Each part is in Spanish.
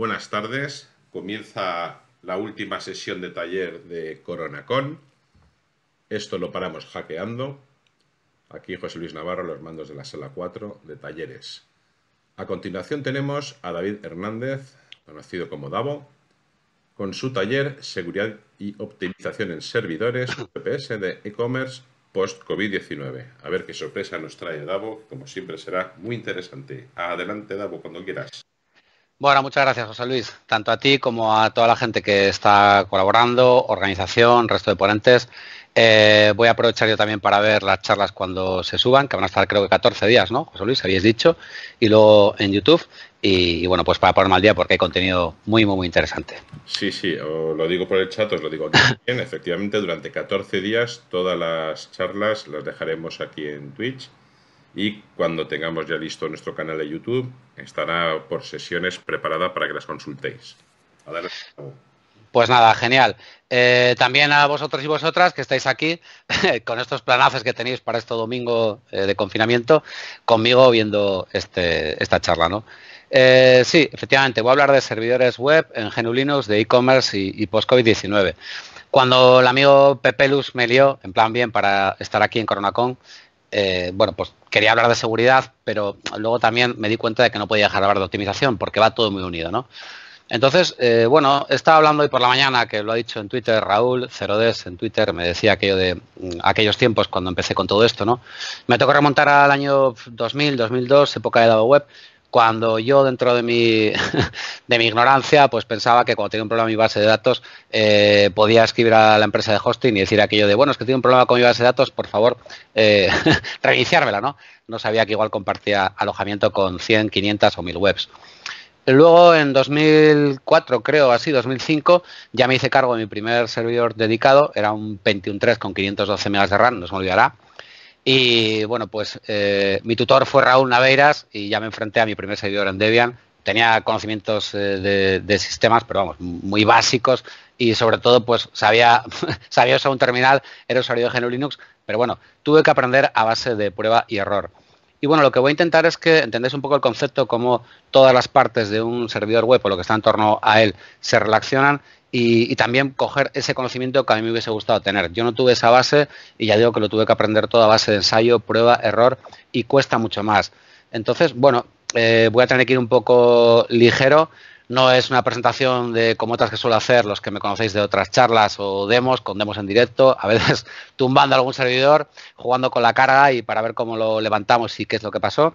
Buenas tardes. Comienza la última sesión de taller de CoronaCon. Esto lo paramos hackeando. Aquí José Luis Navarro, los mandos de la sala 4 de talleres. A continuación tenemos a David Hernández, conocido como Davo, con su taller Seguridad y Optimización en Servidores UPS de e-commerce post-COVID-19. A ver qué sorpresa nos trae Davo, como siempre será muy interesante. Adelante Davo, cuando quieras. Bueno, muchas gracias, José Luis, tanto a ti como a toda la gente que está colaborando, organización, resto de ponentes. Eh, voy a aprovechar yo también para ver las charlas cuando se suban, que van a estar creo que 14 días, ¿no? José Luis, habéis dicho, y luego en YouTube. Y, bueno, pues para ponerme al día porque hay contenido muy, muy, muy interesante. Sí, sí, os lo digo por el chat, os lo digo aquí también. Efectivamente, durante 14 días todas las charlas las dejaremos aquí en Twitch y cuando tengamos ya listo nuestro canal de YouTube estará por sesiones preparada para que las consultéis. Pues nada, genial. Eh, también a vosotros y vosotras que estáis aquí con estos planazos que tenéis para este domingo eh, de confinamiento, conmigo viendo este, esta charla, ¿no? Eh, sí, efectivamente, voy a hablar de servidores web en Genulinos de e-commerce y, y post-COVID-19. Cuando el amigo Pepelus me lió, en plan bien, para estar aquí en CoronaCon, eh, bueno, pues quería hablar de seguridad, pero luego también me di cuenta de que no podía dejar de hablar de optimización porque va todo muy unido, ¿no? Entonces, eh, bueno, estaba hablando hoy por la mañana, que lo ha dicho en Twitter Raúl, Cerodes en Twitter, me decía aquello de mm, aquellos tiempos cuando empecé con todo esto, ¿no? Me tocó remontar al año 2000, 2002, época de dado web, cuando yo dentro de mi, ignorancia pues pensaba que cuando tenía un problema en mi base de datos eh, podía escribir a la empresa de hosting y decir aquello de, bueno, es que tengo un problema con mi base de datos, por favor, eh, reiniciármela, ¿no? No sabía que igual compartía alojamiento con 100, 500 o 1000 webs. Luego, en 2004, creo así, 2005, ya me hice cargo de mi primer servidor dedicado. Era un 21.3 con 512 megas de RAM, no se me olvidará. Y bueno, pues eh, mi tutor fue Raúl Naveiras y ya me enfrenté a mi primer servidor en Debian. Tenía conocimientos eh, de, sistemas, pero vamos, muy básicos y sobre todo, pues sabía, sabía usar un terminal, era usuario de GNU Linux, pero bueno, tuve que aprender a base de prueba y error. Y bueno, lo que voy a intentar es que entendáis un poco el concepto, cómo todas las partes de un servidor web o lo que está en torno a él se relacionan y, también coger ese conocimiento que a mí me hubiese gustado tener. Yo no tuve esa base y ya digo que lo tuve que aprender toda a base de ensayo, prueba, error y cuesta mucho más. Entonces, bueno, eh, voy a tener que ir un poco ligero. No es una presentación de como otras que suelo hacer, los que me conocéis de otras charlas o demos, con demos en directo, a veces tumbando algún servidor, jugando con la cara y para ver cómo lo levantamos y qué es lo que pasó.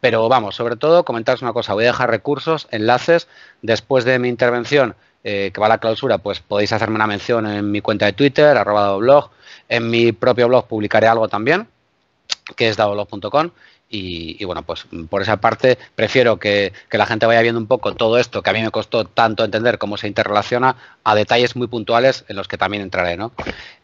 Pero vamos, sobre todo comentaros una cosa, voy a dejar recursos, enlaces, después de mi intervención eh, que va la clausura, pues podéis hacerme una mención en mi cuenta de Twitter, arroba blog. En mi propio blog publicaré algo también, que es dadoblog.com. Y, bueno, pues mm, por esa parte prefiero que, la gente vaya viendo un poco todo esto, que a mí me costó tanto entender cómo se interrelaciona, a detalles muy puntuales en los que también entraré. ¿no?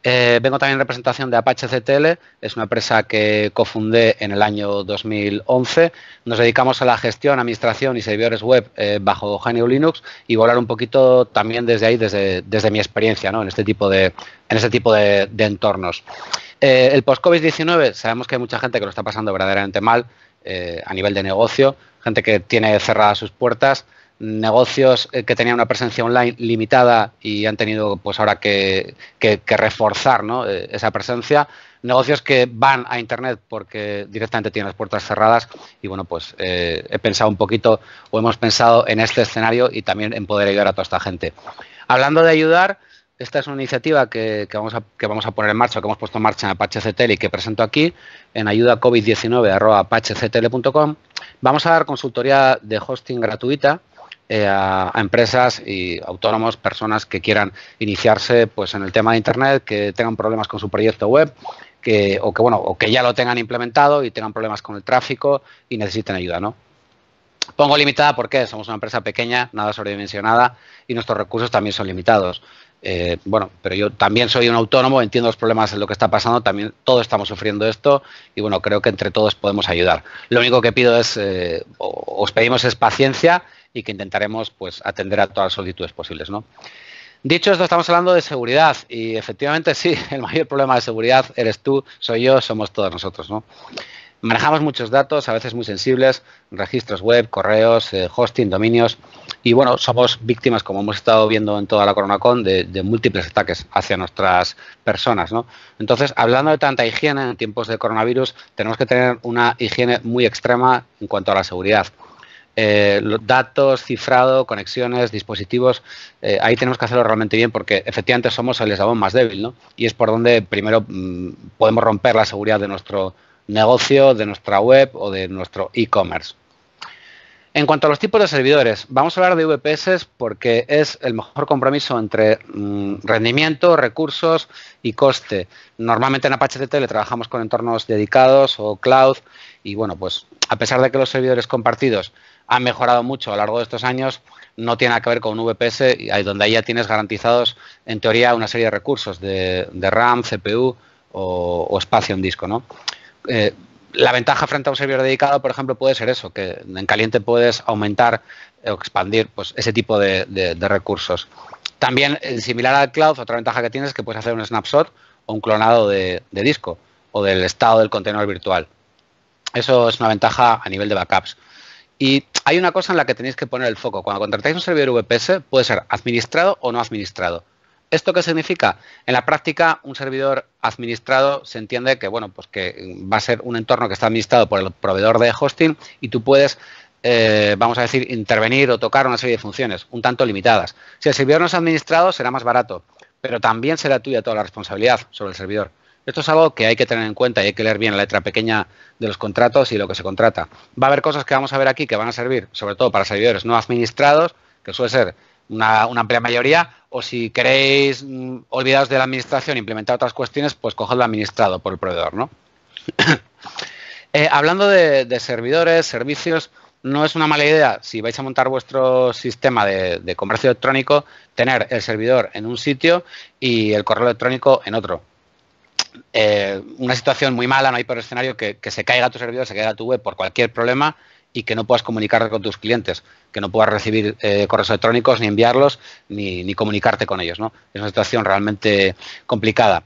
Eh, vengo también en representación de Apache CTL, es una empresa que cofundé en el año 2011. Nos dedicamos a la gestión, administración y servidores web eh, bajo GNU Linux y volar un poquito también desde ahí, desde, desde mi experiencia ¿no? en este tipo de, en este tipo de entornos. Eh, el post-COVID-19, sabemos que hay mucha gente que lo está pasando verdaderamente mal eh, a nivel de negocio, gente que tiene cerradas sus puertas, negocios eh, que tenían una presencia online limitada y han tenido pues ahora que, reforzar esa presencia, negocios que van a internet porque directamente tienen las puertas cerradas y bueno pues he pensado un poquito o hemos pensado en este escenario y también en poder ayudar a toda esta gente. Hablando de ayudar, esta es una iniciativa que, vamos a, poner en marcha, que hemos puesto en marcha en Apache CTL y que presento aquí en ayuda covid Vamos a dar consultoría de hosting gratuita eh, a, empresas y autónomos, personas que quieran iniciarse pues, en el tema de Internet, que tengan problemas con su proyecto web o, que, o que ya lo tengan implementado y tengan problemas con el tráfico y necesiten ayuda. ¿no? Pongo limitada porque somos una empresa pequeña, nada sobredimensionada y nuestros recursos también son limitados. Eh, bueno, pero yo también soy un autónomo, entiendo los problemas en lo que está pasando, también todos estamos sufriendo esto y bueno, creo que entre todos podemos ayudar. Lo único que pido es, eh, os pedimos es paciencia y que intentaremos pues atender a todas las solicitudes posibles, ¿no? Dicho esto, estamos hablando de seguridad y efectivamente sí, el mayor problema de seguridad eres tú, soy yo, somos todos nosotros, ¿no? manejamos muchos datos, a veces muy sensibles, registros web, correos, eh, hosting, dominios, y bueno, somos víctimas, como hemos estado viendo en toda la CoronaCon, de, de múltiples ataques hacia nuestras personas. ¿no? Entonces, hablando de tanta higiene en tiempos de coronavirus, tenemos que tener una higiene muy extrema en cuanto a la seguridad. Eh, datos, cifrado, conexiones, dispositivos, eh, ahí tenemos que hacerlo realmente bien porque efectivamente somos el eslabón más débil, ¿no? Y es por donde primero mm, podemos romper la seguridad de nuestro, negocio, de nuestra web o de nuestro e-commerce. En cuanto a los tipos de servidores, vamos a hablar de VPS porque es el mejor compromiso entre mm, rendimiento, recursos y coste. Normalmente en Apache TTL trabajamos con entornos dedicados o cloud y bueno, pues a pesar de que los servidores compartidos han mejorado mucho a lo largo de estos años, no tiene nada que ver con un VPS, donde ahí ya tienes garantizados en teoría una serie de recursos de, RAM, CPU o, o espacio en disco, ¿no? Eh, la ventaja frente a un servidor dedicado, por ejemplo, puede ser eso, que en caliente puedes aumentar o expandir pues, ese tipo de, recursos. También, eh, similar al cloud, otra ventaja que tienes es que puedes hacer un snapshot o un clonado de, de disco o del estado del contenedor virtual. Eso es una ventaja a nivel de backups. Y hay una cosa en la que tenéis que poner el foco. Cuando contratáis un servidor VPS, puede ser administrado o no administrado. ¿Esto qué significa? En la práctica, un servidor administrado se entiende que, bueno, pues que va a ser un entorno que está administrado por el proveedor de hosting y tú puedes, eh, vamos a decir, intervenir o tocar una serie de funciones, un tanto limitadas. Si el servidor no es administrado, será más barato, pero también será tuya toda la responsabilidad sobre el servidor. Esto es algo que hay que tener en cuenta y hay que leer bien la letra pequeña de los contratos y lo que se contrata. Va a haber cosas que vamos a ver aquí que van a servir, sobre todo para servidores no administrados, que suele ser una, amplia mayoría, o si queréis mm, olvidaros de la administración e implementar otras cuestiones, pues cogedlo administrado por el proveedor, ¿no? Eh, hablando de, servidores, servicios, no es una mala idea, si vais a montar vuestro sistema de, comercio electrónico, tener el servidor en un sitio y el correo electrónico en otro. Eh, una situación muy mala, no hay por escenario que, que, se caiga tu servidor, se caiga tu web por cualquier problema y que no puedas comunicarte con tus clientes, que no puedas recibir eh, correos electrónicos, ni enviarlos, ni, comunicarte con ellos. Es una situación realmente complicada.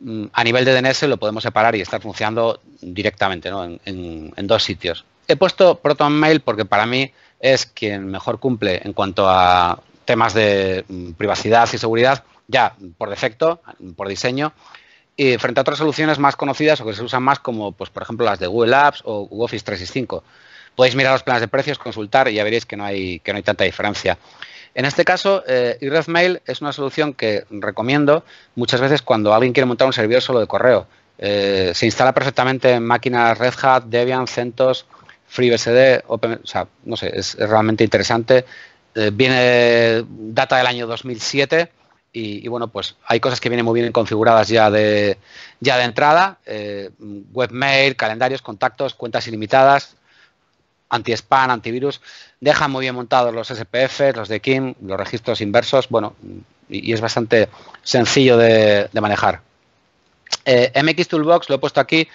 Mm, a nivel de DNS lo podemos separar y estar funcionando directamente en, dos sitios. He puesto Proton Mail porque para mí es quien mejor cumple en cuanto a temas de mm, privacidad y seguridad, ya por defecto, por diseño, y frente a otras soluciones más conocidas o que se usan más como, pues, por ejemplo, las de Google Apps o Office 365. Podéis mirar los planes de precios, consultar y ya veréis que no hay, que no hay tanta diferencia. En este caso, eh, Mail es una solución que recomiendo muchas veces cuando alguien quiere montar un servidor solo de correo. Eh, se instala perfectamente en máquinas Red Hat, Debian, CentOS, FreeBSD, Open, o sea, no sé, es, realmente interesante. Eh, viene data del año 2007 y, bueno, pues hay cosas que vienen muy bien configuradas ya de, ya de entrada. Eh, webmail, calendarios, contactos, cuentas ilimitadas, anti-spam, antivirus, dejan muy bien montados los SPF, los de Kim, los registros inversos, bueno, y, es bastante sencillo de, manejar. Eh, MX Toolbox lo he puesto aquí,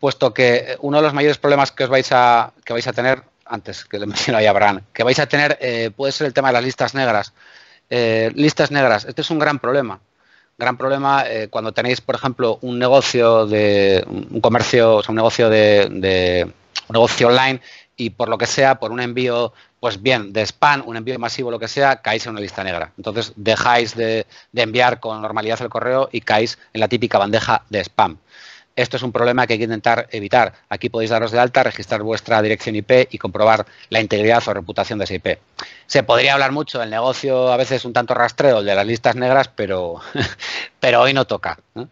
puesto que uno de los mayores problemas que os vais a, que vais a tener, antes que le mencionaba ya que vais a tener eh, puede ser el tema de las listas negras. Eh, listas negras, este es un gran problema. Gran problema cuando tenéis, por ejemplo, un negocio de un comercio, o sea, un negocio de, de un negocio online y por lo que sea, por un envío, pues bien, de spam, un envío masivo, lo que sea, caéis en una lista negra. Entonces dejáis de, enviar con normalidad el correo y caéis en la típica bandeja de spam. Esto es un problema que hay que intentar evitar. Aquí podéis daros de alta, registrar vuestra dirección IP y comprobar la integridad o reputación de esa IP. Se podría hablar mucho del negocio, a veces un tanto rastreo, de las listas negras, pero, pero hoy no toca. ¿no?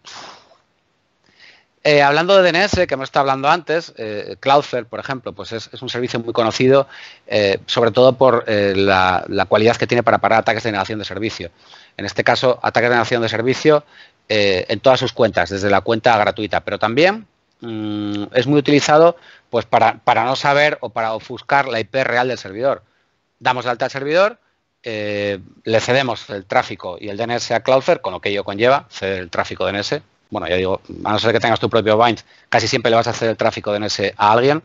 Eh, hablando de DNS, que hemos estado hablando antes, eh, Cloudflare, por ejemplo, pues es, un servicio muy conocido, eh, sobre todo por la, cualidad que tiene para parar ataques de negación de servicio. En este caso, ataques de negación de servicio en todas sus cuentas, desde la cuenta gratuita, pero también mm, es muy utilizado pues, para, para, no saber o para ofuscar la IP real del servidor. Damos alta al servidor, le cedemos el tráfico y el DNS a Cloudflare, con lo que ello conlleva, ceder el tráfico DNS, bueno, ya digo, a no ser que tengas tu propio bind, casi siempre le vas a hacer el tráfico de NS a alguien.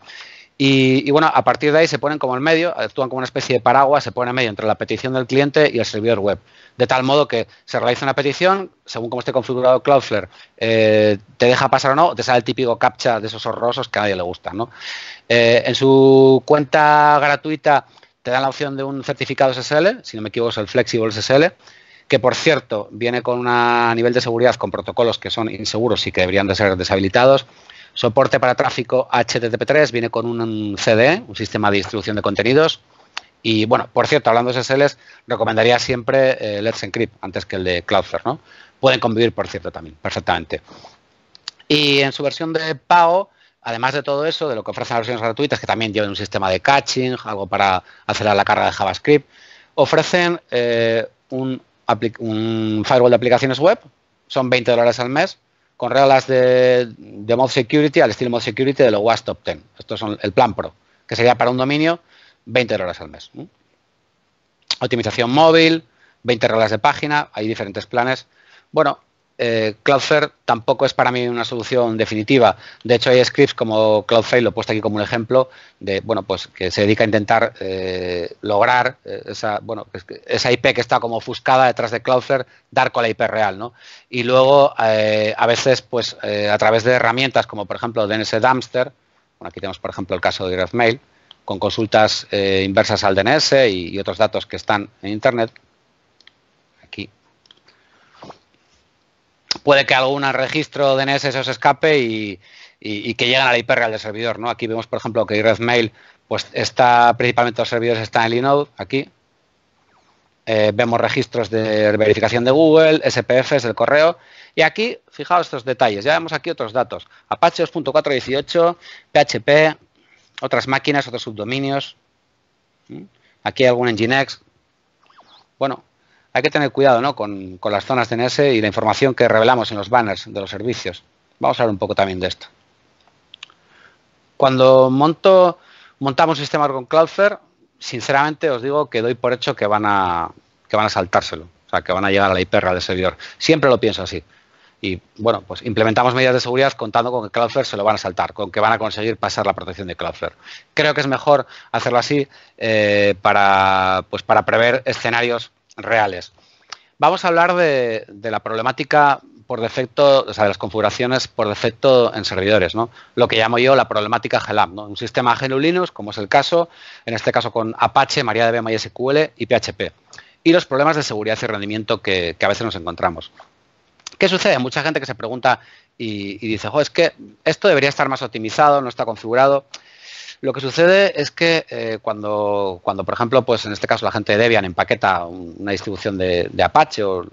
Y, bueno, a partir de ahí se ponen como el medio, actúan como una especie de paraguas, se ponen en medio entre la petición del cliente y el servidor web. De tal modo que se realiza una petición, según cómo esté configurado Cloudflare, eh, te deja pasar o no, te sale el típico captcha de esos horrorosos que a nadie le gustan. Eh, en su cuenta gratuita te dan la opción de un certificado SSL, si no me equivoco es el Flexible SSL, que por cierto viene con un nivel de seguridad con protocolos que son inseguros y que deberían de ser deshabilitados. Soporte para tráfico HTTP3 viene con un CD, e, un sistema de distribución de contenidos. Y bueno, por cierto, hablando de SSLs, recomendaría siempre eh, Let's Encrypt antes que el de Cloudflare, ¿no? Pueden convivir, por cierto, también, perfectamente. Y en su versión de pago, además de todo eso, de lo que ofrecen las versiones gratuitas, que también llevan un sistema de caching, algo para acelerar la carga de JavaScript, ofrecen eh, un un firewall de aplicaciones web, son 20 dólares al mes, con reglas de, de mod security al estilo mod security de los Top 10. Esto es el plan pro, que sería para un dominio 20 dólares al mes. Optimización móvil, 20 reglas de página, hay diferentes planes. Bueno, eh, Cloudflare tampoco es para mí una solución definitiva. De hecho, hay scripts como Cloudflare, lo he puesto aquí como un ejemplo, de bueno, pues que se dedica a intentar eh, lograr eh, esa, bueno, esa IP que está como ofuscada detrás de Cloudflare, dar con la IP real, ¿no? Y luego, a veces, pues, a través de herramientas como por ejemplo DNS Dumpster, bueno, aquí tenemos por ejemplo el caso de GraphMail, con consultas inversas al DNS y otros datos que están en internet, puede que algún registro DNS se os escape y, y que lleguen a la IP del servidor. ¿no? Aquí vemos, por ejemplo, que Redmail, pues está principalmente los servidores están en Linode, aquí. Eh, vemos registros de verificación de Google, SPFs del correo. Y aquí, fijaos estos detalles, ya vemos aquí otros datos. Apache 2.418, PHP, otras máquinas, otros subdominios. ¿Mm? Aquí hay algún Nginx. Bueno, hay que tener cuidado ¿no? con, las zonas DNS y la información que revelamos en los banners de los servicios. Vamos a hablar un poco también de esto. Cuando monto, montamos sistemas con Cloudflare, sinceramente os digo que doy por hecho que van a, que van a saltárselo, o sea, que van a llegar a la hiperra del servidor. Siempre lo pienso así. Y bueno, pues implementamos medidas de seguridad contando con que Cloudflare se lo van a saltar, con que van a conseguir pasar la protección de Cloudflare. Creo que es mejor hacerlo así eh, para, pues, para prever escenarios reales. Vamos a hablar de, la problemática por defecto, o sea, de las configuraciones por defecto en servidores, ¿no? Lo que llamo yo la problemática GLAM, ¿no? Un sistema GNU Linux, como es el caso, en este caso con Apache, MariaDB, MySQL y PHP. Y los problemas de seguridad y rendimiento que, a veces nos encontramos. ¿Qué sucede? Mucha gente que se pregunta y, dice, jo, es que esto debería estar más optimizado, no está configurado. Lo que sucede es que eh, cuando, cuando, por ejemplo, pues en este caso la gente de Debian empaqueta una distribución de, Apache o,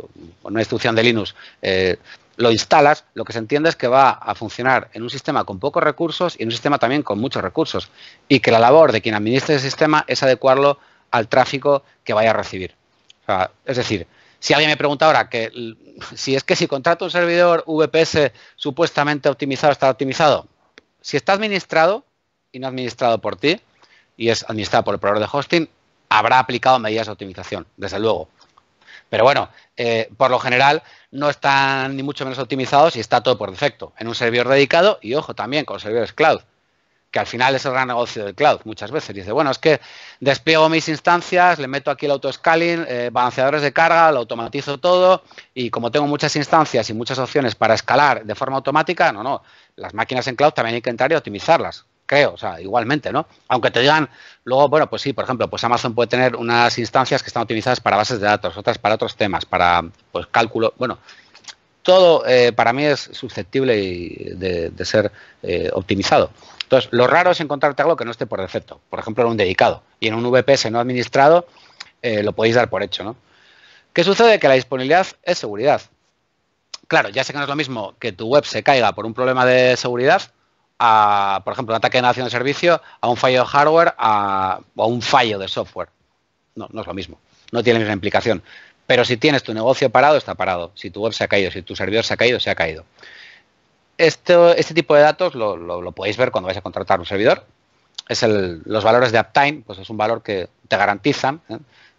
una distribución de Linux, eh, lo instalas, lo que se entiende es que va a funcionar en un sistema con pocos recursos y en un sistema también con muchos recursos. Y que la labor de quien administre ese sistema es adecuarlo al tráfico que vaya a recibir. es decir, si alguien me pregunta ahora que si es que si contrato un servidor VPS supuestamente optimizado, está optimizado. Si está administrado, y no administrado por ti, y es administrado por el proveedor de hosting, habrá aplicado medidas de optimización, desde luego. Pero bueno, eh, por lo general no están ni mucho menos optimizados y está todo por defecto en un servidor dedicado y ojo también con servidores cloud, que al final es el gran negocio del cloud muchas veces. Dice, bueno, es que despliego mis instancias, le meto aquí el auto-scaling, eh, balanceadores de carga, lo automatizo todo y como tengo muchas instancias y muchas opciones para escalar de forma automática, no, no, las máquinas en cloud también hay que entrar y optimizarlas creo, o sea, igualmente, ¿no? Aunque te digan, luego, bueno, pues sí, por ejemplo, pues Amazon puede tener unas instancias que están optimizadas para bases de datos, otras para otros temas, para pues cálculo, bueno, todo eh, para mí es susceptible de, ser eh, optimizado. Entonces, lo raro es encontrarte algo que no esté por defecto, por ejemplo, en un dedicado. Y en un VPS no administrado eh, lo podéis dar por hecho, ¿no? ¿Qué sucede? Que la disponibilidad es seguridad. Claro, ya sé que no es lo mismo que tu web se caiga por un problema de seguridad por ejemplo, un ataque de nación de servicio, a un fallo de hardware a, o a un fallo de software. No, no es lo mismo, no tiene la misma implicación. Pero si tienes tu negocio parado, está parado. Si tu web se ha caído, si tu servidor se ha caído, se ha caído. Esto, este tipo de datos lo, podéis ver cuando vais a contratar un servidor. Es el, los valores de uptime, pues es un valor que te garantizan, ¿eh?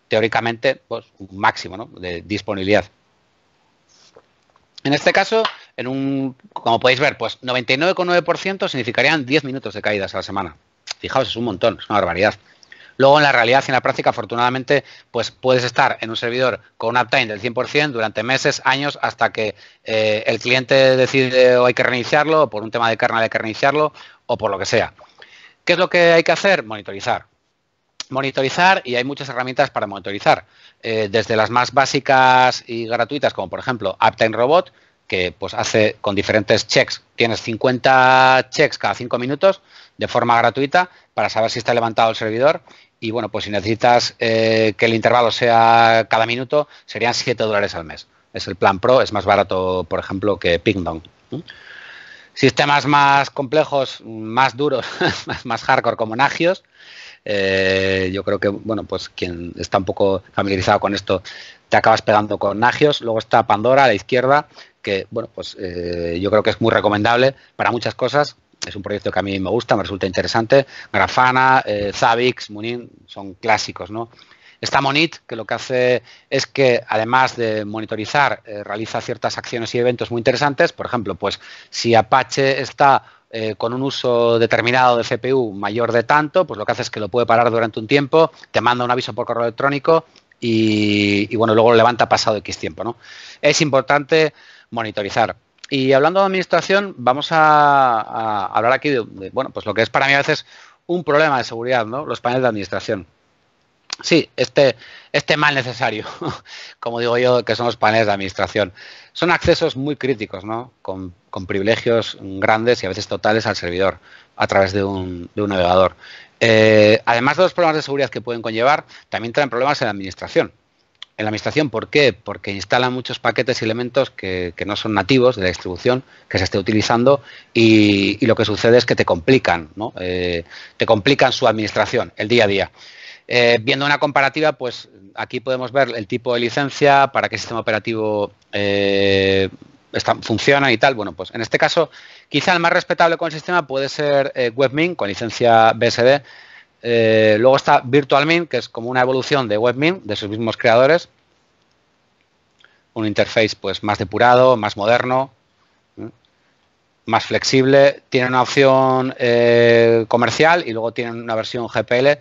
teóricamente, pues, un máximo de disponibilidad. En este caso, en un, como podéis ver, pues 99,9% significarían 10 minutos de caídas a la semana. Fijaos, es un montón, es una barbaridad. Luego, en la realidad y en la práctica, afortunadamente, pues puedes estar en un servidor con un uptime del 100% durante meses, años, hasta que eh, el cliente decide o hay que reiniciarlo, o por un tema de carne hay que reiniciarlo, o por lo que sea. ¿Qué es lo que hay que hacer? Monitorizar. Monitorizar, y hay muchas herramientas para monitorizar, eh, desde las más básicas y gratuitas, como por ejemplo Uptime Robot, que pues hace con diferentes checks. Tienes 50 checks cada 5 minutos de forma gratuita para saber si está levantado el servidor. Y bueno, pues si necesitas eh, que el intervalo sea cada minuto, serían 7 dólares al mes. Es el plan pro, es más barato, por ejemplo, que Pingdong. Sistemas más complejos, más duros, más hardcore como Nagios. Eh, yo creo que, bueno, pues quien está un poco familiarizado con esto, te acabas pegando con Nagios. Luego está Pandora a la izquierda, que, bueno, pues eh, yo creo que es muy recomendable para muchas cosas. Es un proyecto que a mí me gusta, me resulta interesante. Grafana, Zabbix, eh, Zavix, Munin son clásicos, ¿no? Está Monit, que lo que hace es que, además de monitorizar, eh, realiza ciertas acciones y eventos muy interesantes. Por ejemplo, pues si Apache está con un uso determinado de CPU mayor de tanto, pues lo que hace es que lo puede parar durante un tiempo, te manda un aviso por correo electrónico y, bueno, luego lo levanta pasado X tiempo. ¿no? Es importante monitorizar. Y hablando de administración, vamos a, hablar aquí de, bueno, pues lo que es para mí a veces un problema de seguridad, ¿no? Los paneles de administración. Sí, este, este mal necesario, como digo yo, que son los paneles de administración. Son accesos muy críticos, ¿no? Con, privilegios grandes y a veces totales al servidor a través de un, de un navegador. Eh, además de los problemas de seguridad que pueden conllevar, también traen problemas en la administración en la administración. ¿Por qué? Porque instalan muchos paquetes y elementos que, no son nativos de la distribución que se esté utilizando y, lo que sucede es que te complican, ¿no? Eh, te complican su administración el día a día. Eh, viendo una comparativa, pues aquí podemos ver el tipo de licencia, para qué sistema operativo eh, funciona y tal. Bueno, pues en este caso, quizá el más respetable con el sistema puede ser WebMin con licencia BSD eh, luego está Virtualmin, que es como una evolución de Webmin, de sus mismos creadores. Un interface pues, más depurado, más moderno, ¿eh? más flexible. Tiene una opción eh, comercial y luego tiene una versión GPL.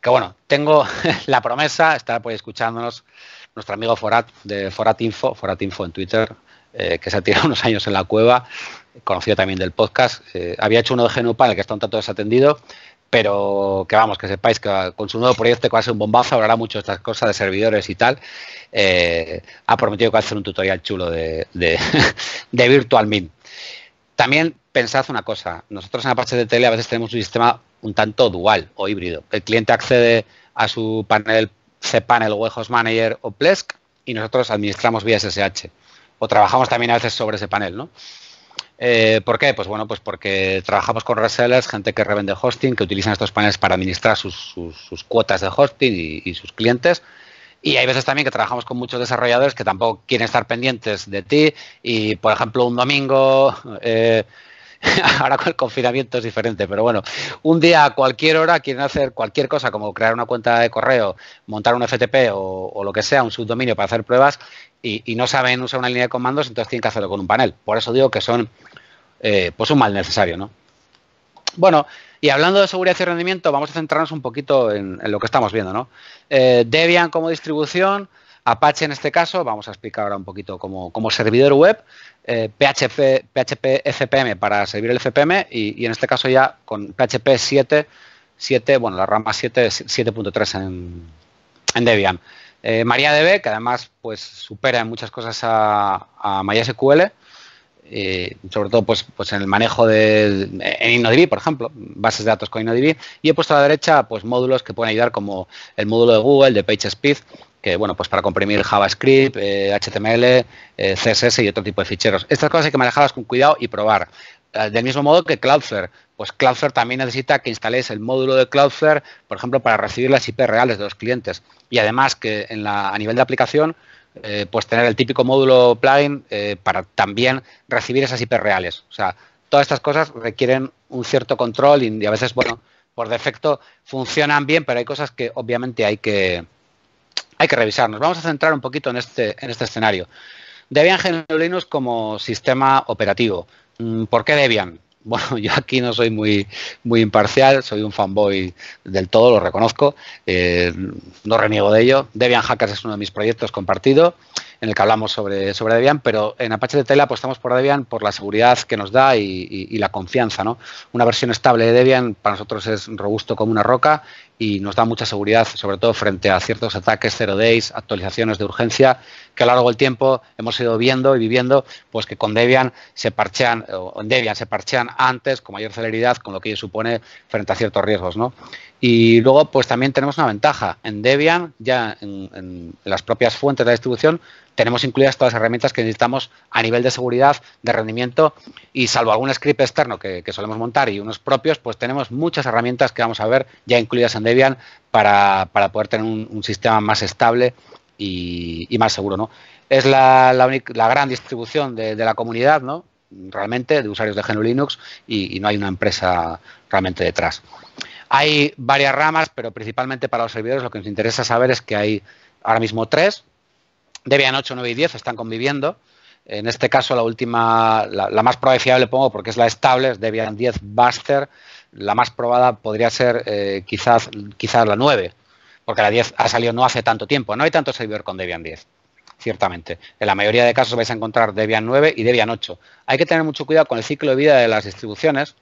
Que bueno, tengo la promesa, está pues, escuchándonos nuestro amigo Forat de Forat Info, Forat Info en Twitter, que se ha tirado unos años en la cueva, conocido también del podcast. había hecho uno de Genupa el que está un tanto desatendido, pero que vamos, que sepáis que con su nuevo proyecto que va a ser un bombazo, hablará mucho estas cosas de servidores y tal. Eh, ha prometido que va a hacer un tutorial chulo de, de, Virtual Mint. También pensad una cosa, nosotros en la parte de Tele a veces tenemos un sistema un tanto dual o híbrido. El cliente accede a su panel cPanel o Warehouse Manager o Plesk y nosotros administramos vía SSH. O trabajamos también a veces sobre ese panel, ¿no? Eh, ¿Por qué? Pues bueno, pues porque trabajamos con resellers, gente que revende hosting, que utilizan estos paneles para administrar sus, cuotas de hosting y, sus clientes. Y hay veces también que trabajamos con muchos desarrolladores que tampoco quieren estar pendientes de ti. Y, por ejemplo, un domingo, eh, ahora con el confinamiento es diferente, pero bueno, un día a cualquier hora quieren hacer cualquier cosa, como crear una cuenta de correo, montar un FTP o lo que sea, un subdominio para hacer pruebas, y, no saben usar una línea de comandos, entonces tienen que hacerlo con un panel. Por eso digo que son eh, pues un mal necesario, ¿no? Bueno, y hablando de seguridad y rendimiento, vamos a centrarnos un poquito en, lo que estamos viendo, ¿no? Eh, Debian como distribución, Apache en este caso, vamos a explicar ahora un poquito como, como servidor web, eh, PHP, PHP FPM para servir el FPM y, en este caso ya con PHP 7, 7 bueno, la rama 7, 7.3 en, en Debian. Eh, MariaDB, que además pues supera en muchas cosas a, MySQL, eh, sobre todo pues, pues, en el manejo de en InnoDB, por ejemplo, bases de datos con InnoDB. Y he puesto a la derecha pues módulos que pueden ayudar como el módulo de Google, de PageSpeed, que bueno, pues para comprimir JavaScript, HTML, eh, eh, CSS y otro tipo de ficheros. Estas cosas hay que manejarlas con cuidado y probar. Del mismo modo que Cloudflare, pues Cloudflare también necesita que instaléis el módulo de Cloudflare, por ejemplo, para recibir las IP reales de los clientes. Y además que a nivel de aplicación, eh, pues tener el típico módulo plugin eh, para también recibir esas IP reales. O sea, todas estas cosas requieren un cierto control y, a veces, bueno, por defecto funcionan bien, pero hay cosas que obviamente hay que, hay que revisarnos. Vamos a centrar un poquito en este, en este escenario. Debian GNU Linux como sistema operativo. Mm, ¿Por qué Debian? bueno, yo aquí no soy muy, muy imparcial, soy un fanboy del todo, lo reconozco, eh, no reniego de ello. Debian Hackers es uno de mis proyectos compartido en el que hablamos sobre, sobre Debian, pero en Apache de Tela apostamos por Debian por la seguridad que nos da y, la confianza. ¿no? Una versión estable de Debian para nosotros es robusto como una roca y nos da mucha seguridad, sobre todo frente a ciertos ataques zero days, actualizaciones de urgencia, que a lo largo del tiempo hemos ido viendo y viviendo, pues que con Debian se parchean, o Debian se parchean antes con mayor celeridad, con lo que ello supone frente a ciertos riesgos, ¿no? Y luego, pues también tenemos una ventaja. En Debian, ya en, las propias fuentes de distribución, tenemos incluidas todas las herramientas que necesitamos a nivel de seguridad, de rendimiento y salvo algún script externo que, solemos montar y unos propios, pues tenemos muchas herramientas que vamos a ver ya incluidas en Debian para, poder tener un, sistema más estable y, más seguro. ¿no? Es la, gran distribución de, la comunidad, ¿no? realmente, de usuarios de GNU Linux y, y no hay una empresa realmente detrás. Hay varias ramas, pero principalmente para los servidores lo que nos interesa saber es que hay ahora mismo tres, Debian 8, 9 y 10 están conviviendo. En este caso, la última, la, más probable fiable pongo porque es la estable, es Debian 10 Buster. La más probada podría ser eh, quizás, quizás la 9, porque la 10 ha salido no hace tanto tiempo. No hay tanto servidor con Debian 10 ciertamente. En la mayoría de casos vais a encontrar Debian 9 y Debian 8. Hay que tener mucho cuidado con el ciclo de vida de las distribuciones,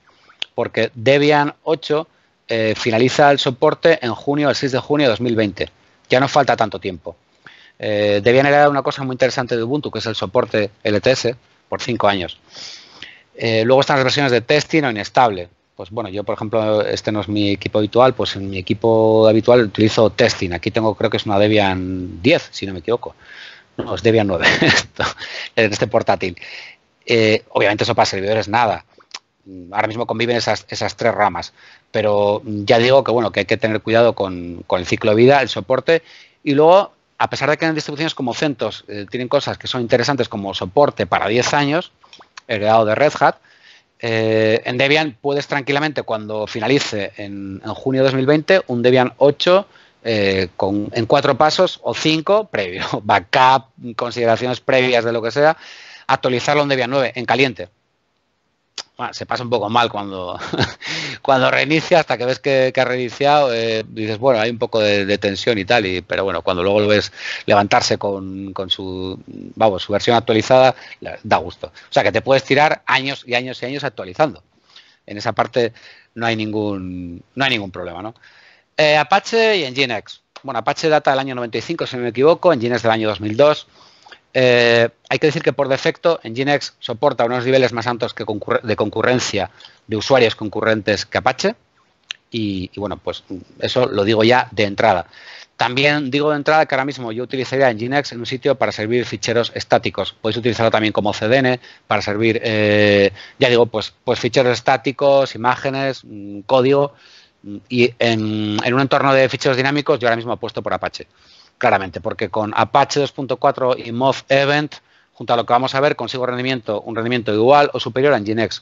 porque Debian 8 eh, finaliza el soporte en junio, el 6 de junio de 2020. Ya no falta tanto tiempo. Eh, Debian era una cosa muy interesante de Ubuntu, que es el soporte LTS por cinco años. Eh, luego están las versiones de testing o inestable. Pues bueno, yo por ejemplo, este no es mi equipo habitual, pues en mi equipo habitual utilizo testing. Aquí tengo, creo que es una Debian 10, si no me equivoco. No, es Debian 9, en este portátil. Eh, obviamente eso para servidores nada. Ahora mismo conviven esas, tres ramas. Pero ya digo que bueno, que hay que tener cuidado con el ciclo de vida, el soporte y luego a pesar de que en distribuciones como CentOS eh, tienen cosas que son interesantes como soporte para 10 años, heredado de Red Hat, eh, en Debian puedes tranquilamente, cuando finalice en, junio de 2020, un Debian 8 eh, con, en cuatro pasos o cinco previo, backup, consideraciones previas de lo que sea, actualizarlo en Debian 9 en caliente se pasa un poco mal cuando, cuando reinicia, hasta que ves que, ha reiniciado, eh, dices, bueno, hay un poco de, tensión y tal, y, pero bueno, cuando luego lo ves levantarse con, con su, vamos, su versión actualizada, da gusto. O sea, que te puedes tirar años y años y años actualizando. En esa parte no hay ningún, no hay ningún problema, ¿no? Eh, Apache y Nginx. Bueno, Apache data del año 95, si no me equivoco, en Nginx del año 2002. Eh, hay que decir que por defecto Nginx soporta unos niveles más altos que de concurrencia de usuarios concurrentes que Apache. Y, bueno, pues eso lo digo ya de entrada. También digo de entrada que ahora mismo yo utilizaría Nginx en un sitio para servir ficheros estáticos. Podéis utilizarlo también como CDN para servir, eh, ya digo, pues, pues ficheros estáticos, imágenes, mm, código. Y en, en un entorno de ficheros dinámicos yo ahora mismo puesto por Apache claramente, porque con Apache 2.4 y MOV Event, junto a lo que vamos a ver, consigo rendimiento, un rendimiento igual o superior a Nginx.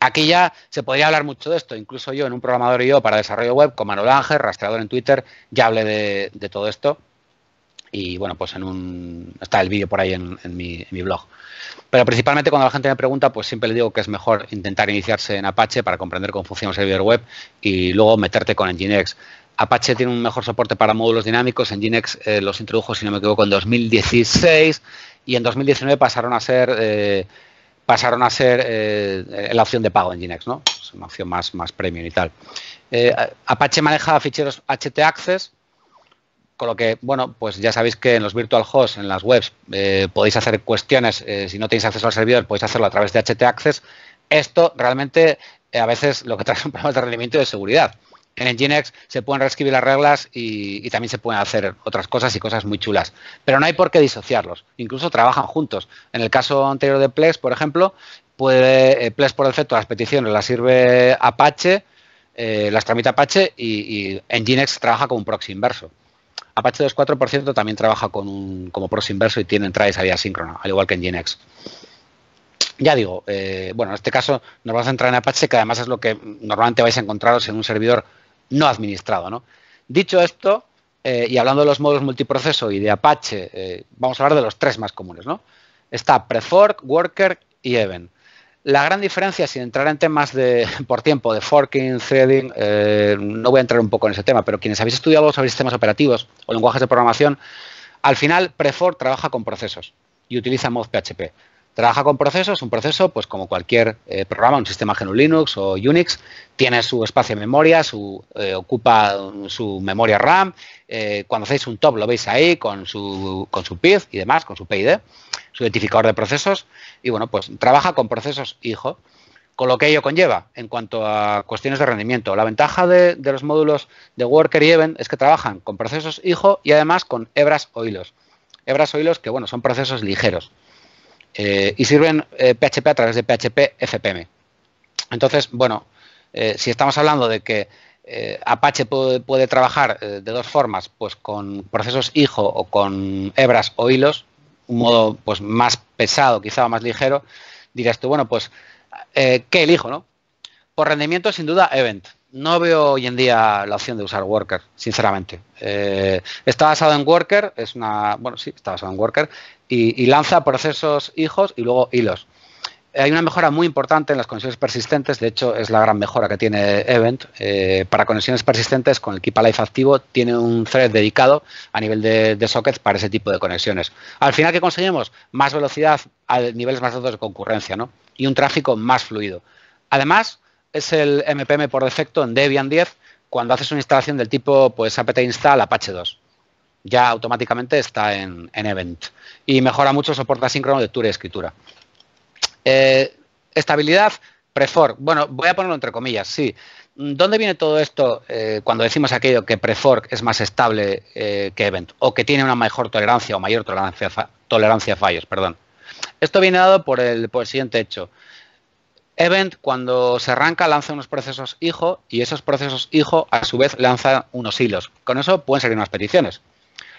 Aquí ya se podría hablar mucho de esto, incluso yo en un programador y yo para desarrollo web con Manuel Ángel, rastreador en Twitter, ya hablé de, todo esto. Y bueno, pues en un, está el vídeo por ahí en, mi, en mi blog. Pero principalmente cuando la gente me pregunta, pues siempre le digo que es mejor intentar iniciarse en Apache para comprender cómo funciona un servidor web y luego meterte con Nginx. Apache tiene un mejor soporte para módulos dinámicos, En Ginex eh, los introdujo, si no me equivoco, en 2016 y en 2019 pasaron a ser, eh, pasaron a ser eh, la opción de pago en Ginex, ¿no? Es una opción más, más premium y tal. Apache maneja ficheros HT Access, con lo que, bueno, pues ya sabéis que en los virtual hosts, en las webs, podéis hacer cuestiones, si no tenéis acceso al servidor, podéis hacerlo a través de HT Access. Esto realmente a veces lo que trae son problemas de rendimiento y de seguridad en Nginx se pueden reescribir las reglas y, también se pueden hacer otras cosas y cosas muy chulas. Pero no hay por qué disociarlos. Incluso trabajan juntos. En el caso anterior de Plex, por ejemplo, puede, eh, Plex por defecto las peticiones las sirve Apache, eh, las tramita Apache y, en Nginx trabaja como un proxy inverso. Apache 2.4, también trabaja como proxy inverso y tiene entrada y salida síncrona, al igual que en Nginx ya digo, eh, bueno, en este caso nos vamos a entrar en Apache, que además es lo que normalmente vais a encontraros en un servidor no administrado. ¿no? Dicho esto, eh, y hablando de los modos multiproceso y de Apache, eh, vamos a hablar de los tres más comunes. ¿no? Está Prefork, Worker y Event. La gran diferencia, sin entrar en temas de, por tiempo de forking, threading, eh, no voy a entrar un poco en ese tema, pero quienes habéis estudiado sobre sistemas operativos o lenguajes de programación, al final Prefork trabaja con procesos y utiliza mod PHP. Trabaja con procesos, un proceso, pues como cualquier eh, programa, un sistema genulinux Linux o Unix, tiene su espacio de memoria, su, eh, ocupa su memoria RAM. Eh, cuando hacéis un top lo veis ahí con su, con su PID y demás, con su PID, su identificador de procesos. Y bueno, pues trabaja con procesos hijo, con lo que ello conlleva en cuanto a cuestiones de rendimiento. La ventaja de, los módulos de Worker y Event es que trabajan con procesos hijo y además con hebras o hilos hebras o hilos que, bueno, son procesos ligeros. Eh, y sirven PHP eh, a través de PHP FPM. Entonces, bueno, eh, si estamos hablando de que Apache puede, trabajar de dos formas, pues con procesos hijo o con hebras o hilos, un modo pues más pesado, quizá más ligero, dirías tú, bueno, pues, ¿qué elijo, no? Por rendimiento, sin duda, event no veo hoy en día la opción de usar Worker, sinceramente. Eh, está basado en Worker, es una. Bueno, sí, está basado en Worker, y, lanza procesos hijos y luego hilos. Hay una mejora muy importante en las conexiones persistentes, de hecho, es la gran mejora que tiene Event. Eh, para conexiones persistentes, con el Keep Alive activo, tiene un thread dedicado a nivel de, de sockets para ese tipo de conexiones. Al final, ¿qué conseguimos? Más velocidad a niveles más altos de concurrencia, ¿no? Y un tráfico más fluido. Además, es el MPM por defecto en Debian 10 cuando haces una instalación del tipo pues apt install Apache 2. Ya automáticamente está en, event. Y mejora mucho el soporte asíncrono de lectura y escritura. Eh, estabilidad, Prefor. Bueno, voy a ponerlo entre comillas, sí. ¿Dónde viene todo esto eh, cuando decimos aquello que Prefork es más estable eh, que Event o que tiene una mejor tolerancia o mayor tolerancia, tolerancia a fallos? Perdón. Esto viene dado por el, por el siguiente hecho. Event cuando se arranca lanza unos procesos hijo y esos procesos hijo a su vez lanzan unos hilos. Con eso pueden salir unas peticiones.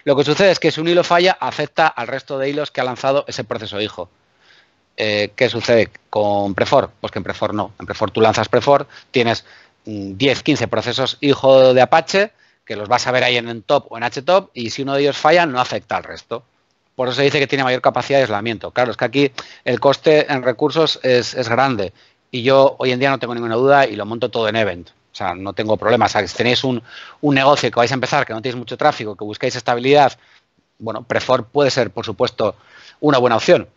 Lo que sucede es que si un hilo falla afecta al resto de hilos que ha lanzado ese proceso hijo. Eh, ¿Qué sucede con Prefor? Pues que en Prefor no. En Prefor tú lanzas Prefor, tienes 10, mm, 15 procesos hijo de Apache que los vas a ver ahí en top o en htop y si uno de ellos falla no afecta al resto. Por eso se dice que tiene mayor capacidad de aislamiento. Claro, es que aquí el coste en recursos es, grande y yo hoy en día no tengo ninguna duda y lo monto todo en event. O sea, no tengo problemas. O si tenéis un, negocio que vais a empezar, que no tenéis mucho tráfico, que buscáis estabilidad, bueno, Prefor puede ser, por supuesto, una buena opción.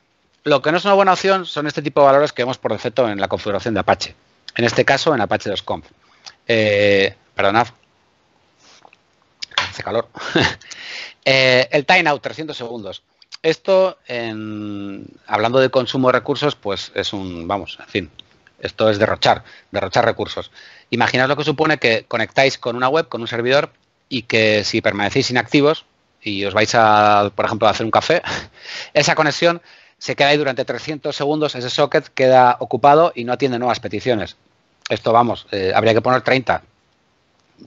Lo que no es una buena opción son este tipo de valores que vemos por defecto en la configuración de Apache. En este caso, en Apache 2.0. Eh, perdonad, hace calor. Eh, el time out, 300 segundos. Esto, hablando de consumo de recursos, pues es un, vamos, en fin, esto es derrochar, derrochar recursos. Imaginaos lo que supone que conectáis con una web, con un servidor, y que si permanecéis inactivos y os vais a, por ejemplo, a hacer un café, esa conexión se queda ahí durante 300 segundos, ese socket queda ocupado y no atiende nuevas peticiones. Esto, vamos, eh, habría que poner 30,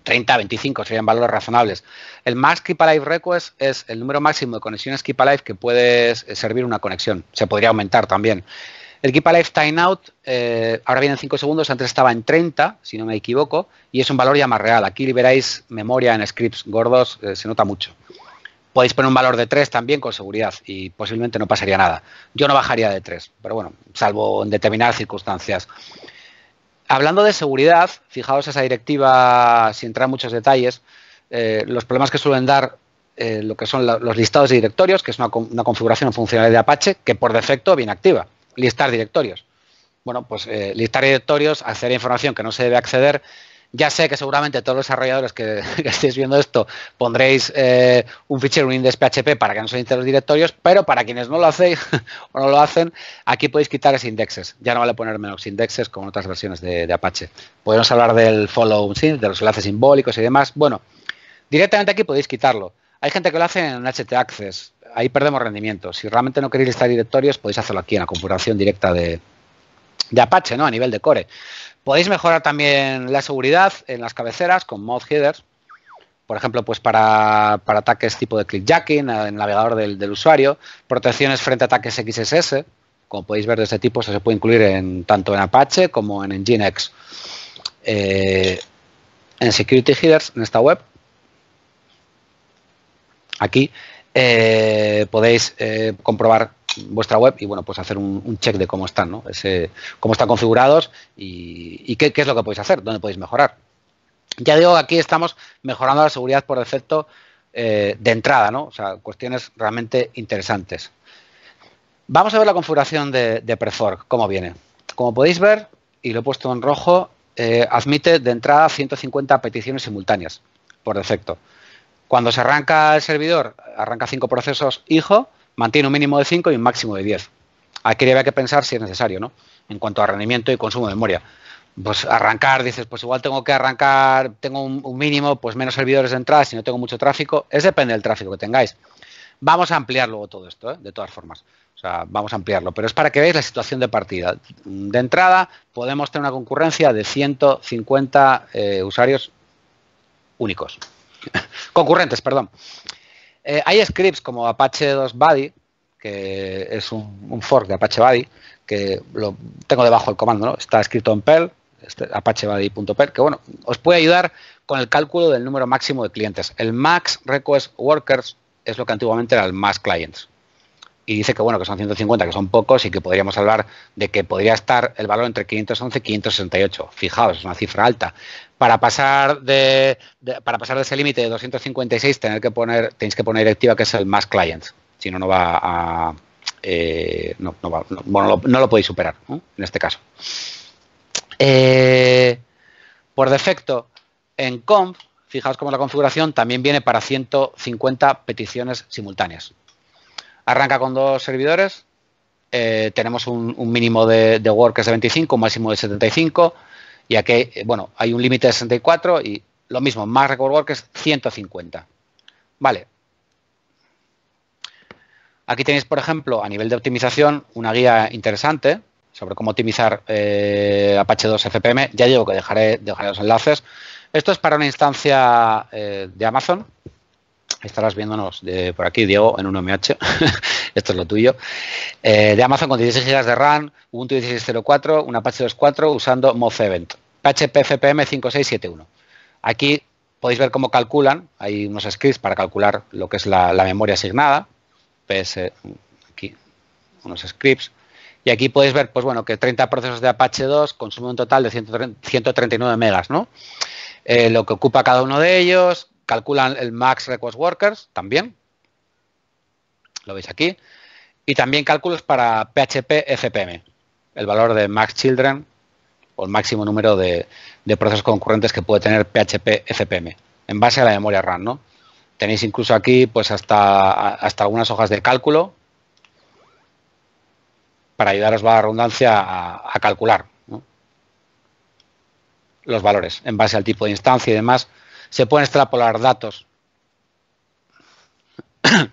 30, 25 serían valores razonables. El max keep alive request es el número máximo de conexiones keep alive que puede eh, servir una conexión. Se podría aumentar también. El keep alive timeout eh, ahora viene en 5 segundos, antes estaba en 30, si no me equivoco, y es un valor ya más real. Aquí liberáis memoria en scripts gordos, eh, se nota mucho. Podéis poner un valor de 3 también con seguridad y posiblemente no pasaría nada. Yo no bajaría de 3, pero bueno, salvo en determinadas circunstancias. Hablando de seguridad, fijaos esa directiva, sin entrar en muchos detalles, eh, los problemas que suelen dar eh, lo que son los listados de directorios, que es una, configuración funcional de Apache que por defecto viene activa, listar directorios. Bueno, pues eh, listar directorios, acceder a información que no se debe acceder ya sé que seguramente todos los desarrolladores que, estéis viendo esto pondréis eh, un fichero index PHP para que no se necesiten los directorios, pero para quienes no lo hacéis o no lo hacen, aquí podéis quitar ese indexes. Ya no vale poner menos indexes como en otras versiones de, Apache. Podemos hablar del follow sin de los enlaces simbólicos y demás. Bueno, directamente aquí podéis quitarlo. Hay gente que lo hace en HT Access. Ahí perdemos rendimiento. Si realmente no queréis listar directorios, podéis hacerlo aquí en la configuración directa de, de Apache, ¿no? A nivel de core. Podéis mejorar también la seguridad en las cabeceras con mod headers, por ejemplo, pues para, ataques tipo de clickjacking, en el navegador del, usuario, protecciones frente a ataques XSS, como podéis ver de este tipo, se puede incluir en, tanto en Apache como en Nginx. Eh, en Security Headers, en esta web, aquí eh, podéis eh, comprobar vuestra web y bueno, pues hacer un, check de cómo están, cómo están configurados y, qué, es lo que podéis hacer, dónde podéis mejorar. Ya digo, aquí estamos mejorando la seguridad por defecto eh, de entrada, ¿no? O sea, cuestiones realmente interesantes. Vamos a ver la configuración de, de cómo viene. Como podéis ver, y lo he puesto en rojo, eh, admite de entrada 150 peticiones simultáneas por defecto. Cuando se arranca el servidor, arranca cinco procesos hijo mantiene un mínimo de 5 y un máximo de 10. Aquí había que pensar si es necesario, ¿no? En cuanto a rendimiento y consumo de memoria. Pues arrancar, dices, pues igual tengo que arrancar, tengo un, mínimo, pues menos servidores de entrada, si no tengo mucho tráfico, es depende del tráfico que tengáis. Vamos a ampliar luego todo esto, ¿eh? de todas formas. O sea, vamos a ampliarlo, pero es para que veáis la situación de partida. De entrada, podemos tener una concurrencia de 150 eh, usuarios únicos. Concurrentes, perdón. Eh, hay scripts como Apache 2 Buddy, que es un, fork de Apache Buddy, que lo tengo debajo del comando, ¿no? Está escrito en Perl, este, apachebuddy.perl, que bueno, os puede ayudar con el cálculo del número máximo de clientes. El max request workers es lo que antiguamente era el max clients y dice que bueno, que son 150, que son pocos y que podríamos hablar de que podría estar el valor entre 511 y 568. Fijaos, es una cifra alta. Para pasar de, para pasar de ese límite de 256 tener que poner tenéis que poner directiva que es el más clients, si no no va a eh, no, lo, podéis superar en este caso. Eh, por defecto en conf, fijaos cómo la configuración también viene para 150 peticiones simultáneas. Arranca con dos servidores. Eh, tenemos un, mínimo de, de workers de 25, un máximo de 75. Y aquí, eh, bueno, hay un límite de 64 y lo mismo, más record workers 150. Vale. Aquí tenéis, por ejemplo, a nivel de optimización, una guía interesante sobre cómo optimizar eh, Apache 2 FPM. Ya digo que dejaré, dejaré los enlaces. Esto es para una instancia de Amazon, estarás viéndonos de por aquí, Diego, en un MH, esto es lo tuyo, eh, de Amazon con 16 GB de RAM, Ubuntu 16.04, un Apache 2.4 usando MozEvent, PHP FPM 5671. Aquí podéis ver cómo calculan, hay unos scripts para calcular lo que es la, memoria asignada, PS, aquí, unos scripts, y aquí podéis ver, pues bueno, que 30 procesos de Apache 2 consumen un total de 139 megas, ¿no? Eh, lo que ocupa cada uno de ellos, calculan el max request workers también. Lo veis aquí. Y también cálculos para PHP FPM, el valor de max children o el máximo número de, procesos concurrentes que puede tener PHP FPM en base a la memoria RAM, ¿no? Tenéis incluso aquí pues hasta, hasta algunas hojas de cálculo para ayudaros a la redundancia a, calcular los valores en base al tipo de instancia y demás se pueden extrapolar datos.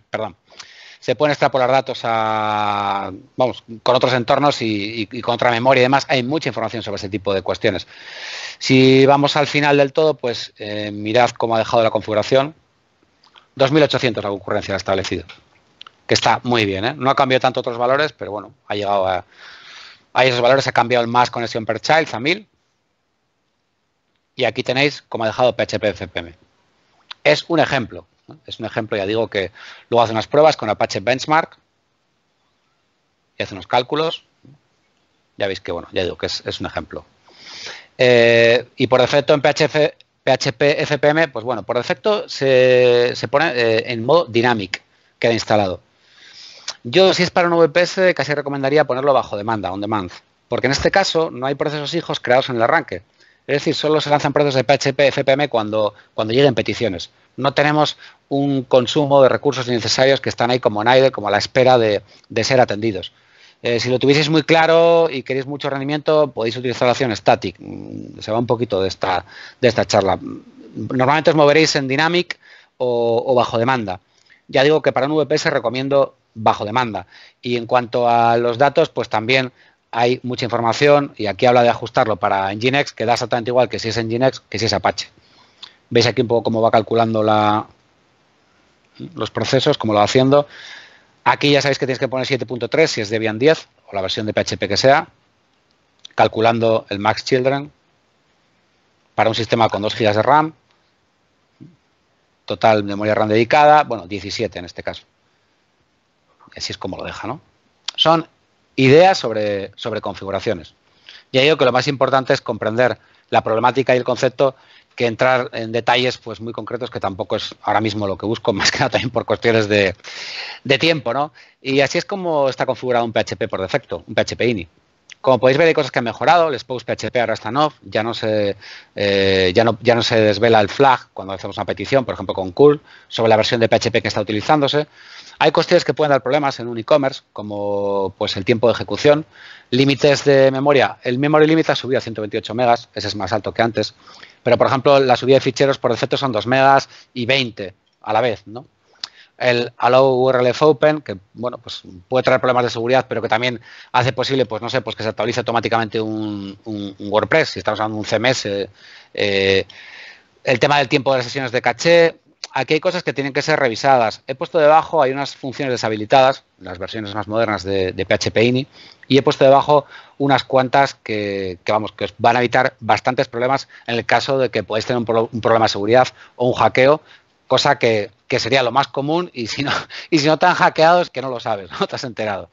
Se pueden extrapolar datos a, vamos, con otros entornos y, con otra memoria y demás. Hay mucha información sobre ese tipo de cuestiones. Si vamos al final del todo, pues eh, mirad cómo ha dejado la configuración. 2.800 la concurrencia ha establecido, que está muy bien. ¿eh? No ha cambiado tanto otros valores, pero bueno, ha llegado a, a esos valores, ha cambiado el más conexión per child a 1.000 y aquí tenéis como ha dejado PHP FPM. Es un ejemplo, es un ejemplo, ya digo que luego hace unas pruebas con Apache Benchmark y hace unos cálculos. Ya veis que, bueno, ya digo que es, un ejemplo. Eh, y por defecto en PHP, FPM, pues bueno, por defecto se, pone eh, en modo dynamic, queda instalado. Yo, si es para un VPS, casi recomendaría ponerlo bajo demanda, on demand, porque en este caso no hay procesos hijos creados en el arranque. Es decir, solo se lanzan procesos de PHP, FPM cuando, cuando lleguen peticiones. No tenemos un consumo de recursos innecesarios que están ahí como en aire, como a la espera de, ser atendidos. Eh, si lo tuvieseis muy claro y queréis mucho rendimiento, podéis utilizar la opción static. Mm, se va un poquito de esta, de esta charla. Normalmente os moveréis en dynamic o, o bajo demanda. Ya digo que para un VPS recomiendo bajo demanda. Y en cuanto a los datos, pues también hay mucha información y aquí habla de ajustarlo para Nginx, que da exactamente igual que si es Nginx que si es Apache. Veis aquí un poco cómo va calculando la, los procesos, cómo lo va haciendo. Aquí ya sabéis que tienes que poner 7.3 si es Debian 10 o la versión de PHP que sea, calculando el max children para un sistema con 2 GB de RAM, total memoria RAM dedicada, bueno, 17 en este caso. Así es como lo deja, ¿no? Son ideas sobre, sobre configuraciones. Ya digo que lo más importante es comprender la problemática y el concepto que entrar en detalles pues muy concretos que tampoco es ahora mismo lo que busco, más que nada también por cuestiones de, tiempo, ¿no? Y así es como está configurado un PHP por defecto, un PHP INI. Como podéis ver, hay cosas que han mejorado. El Spouse PHP ahora está no, ya no se eh, ya no, ya no se desvela el flag cuando hacemos una petición, por ejemplo, con curl, sobre la versión de PHP que está utilizándose. Hay cuestiones que pueden dar problemas en un e-commerce, como pues el tiempo de ejecución, límites de memoria. El memory limit ha subido a 128 megas, ese es más alto que antes. Pero, por ejemplo, la subida de ficheros por defecto son 2 megas y 20 a la vez, ¿no? el Allow URLF Open, que bueno, pues puede traer problemas de seguridad, pero que también hace posible, pues no sé, pues que se actualice automáticamente un, WordPress, si estamos hablando de un CMS, eh, el tema del tiempo de las sesiones de caché. Aquí hay cosas que tienen que ser revisadas. He puesto debajo, hay unas funciones deshabilitadas, las versiones más modernas de, de INI, y he puesto debajo unas cuantas que, vamos, que os van a evitar bastantes problemas en el caso de que podáis tener un, problema de seguridad o un hackeo cosa que, sería lo más común y si no, y si no te han hackeado es que no lo sabes, no te has enterado.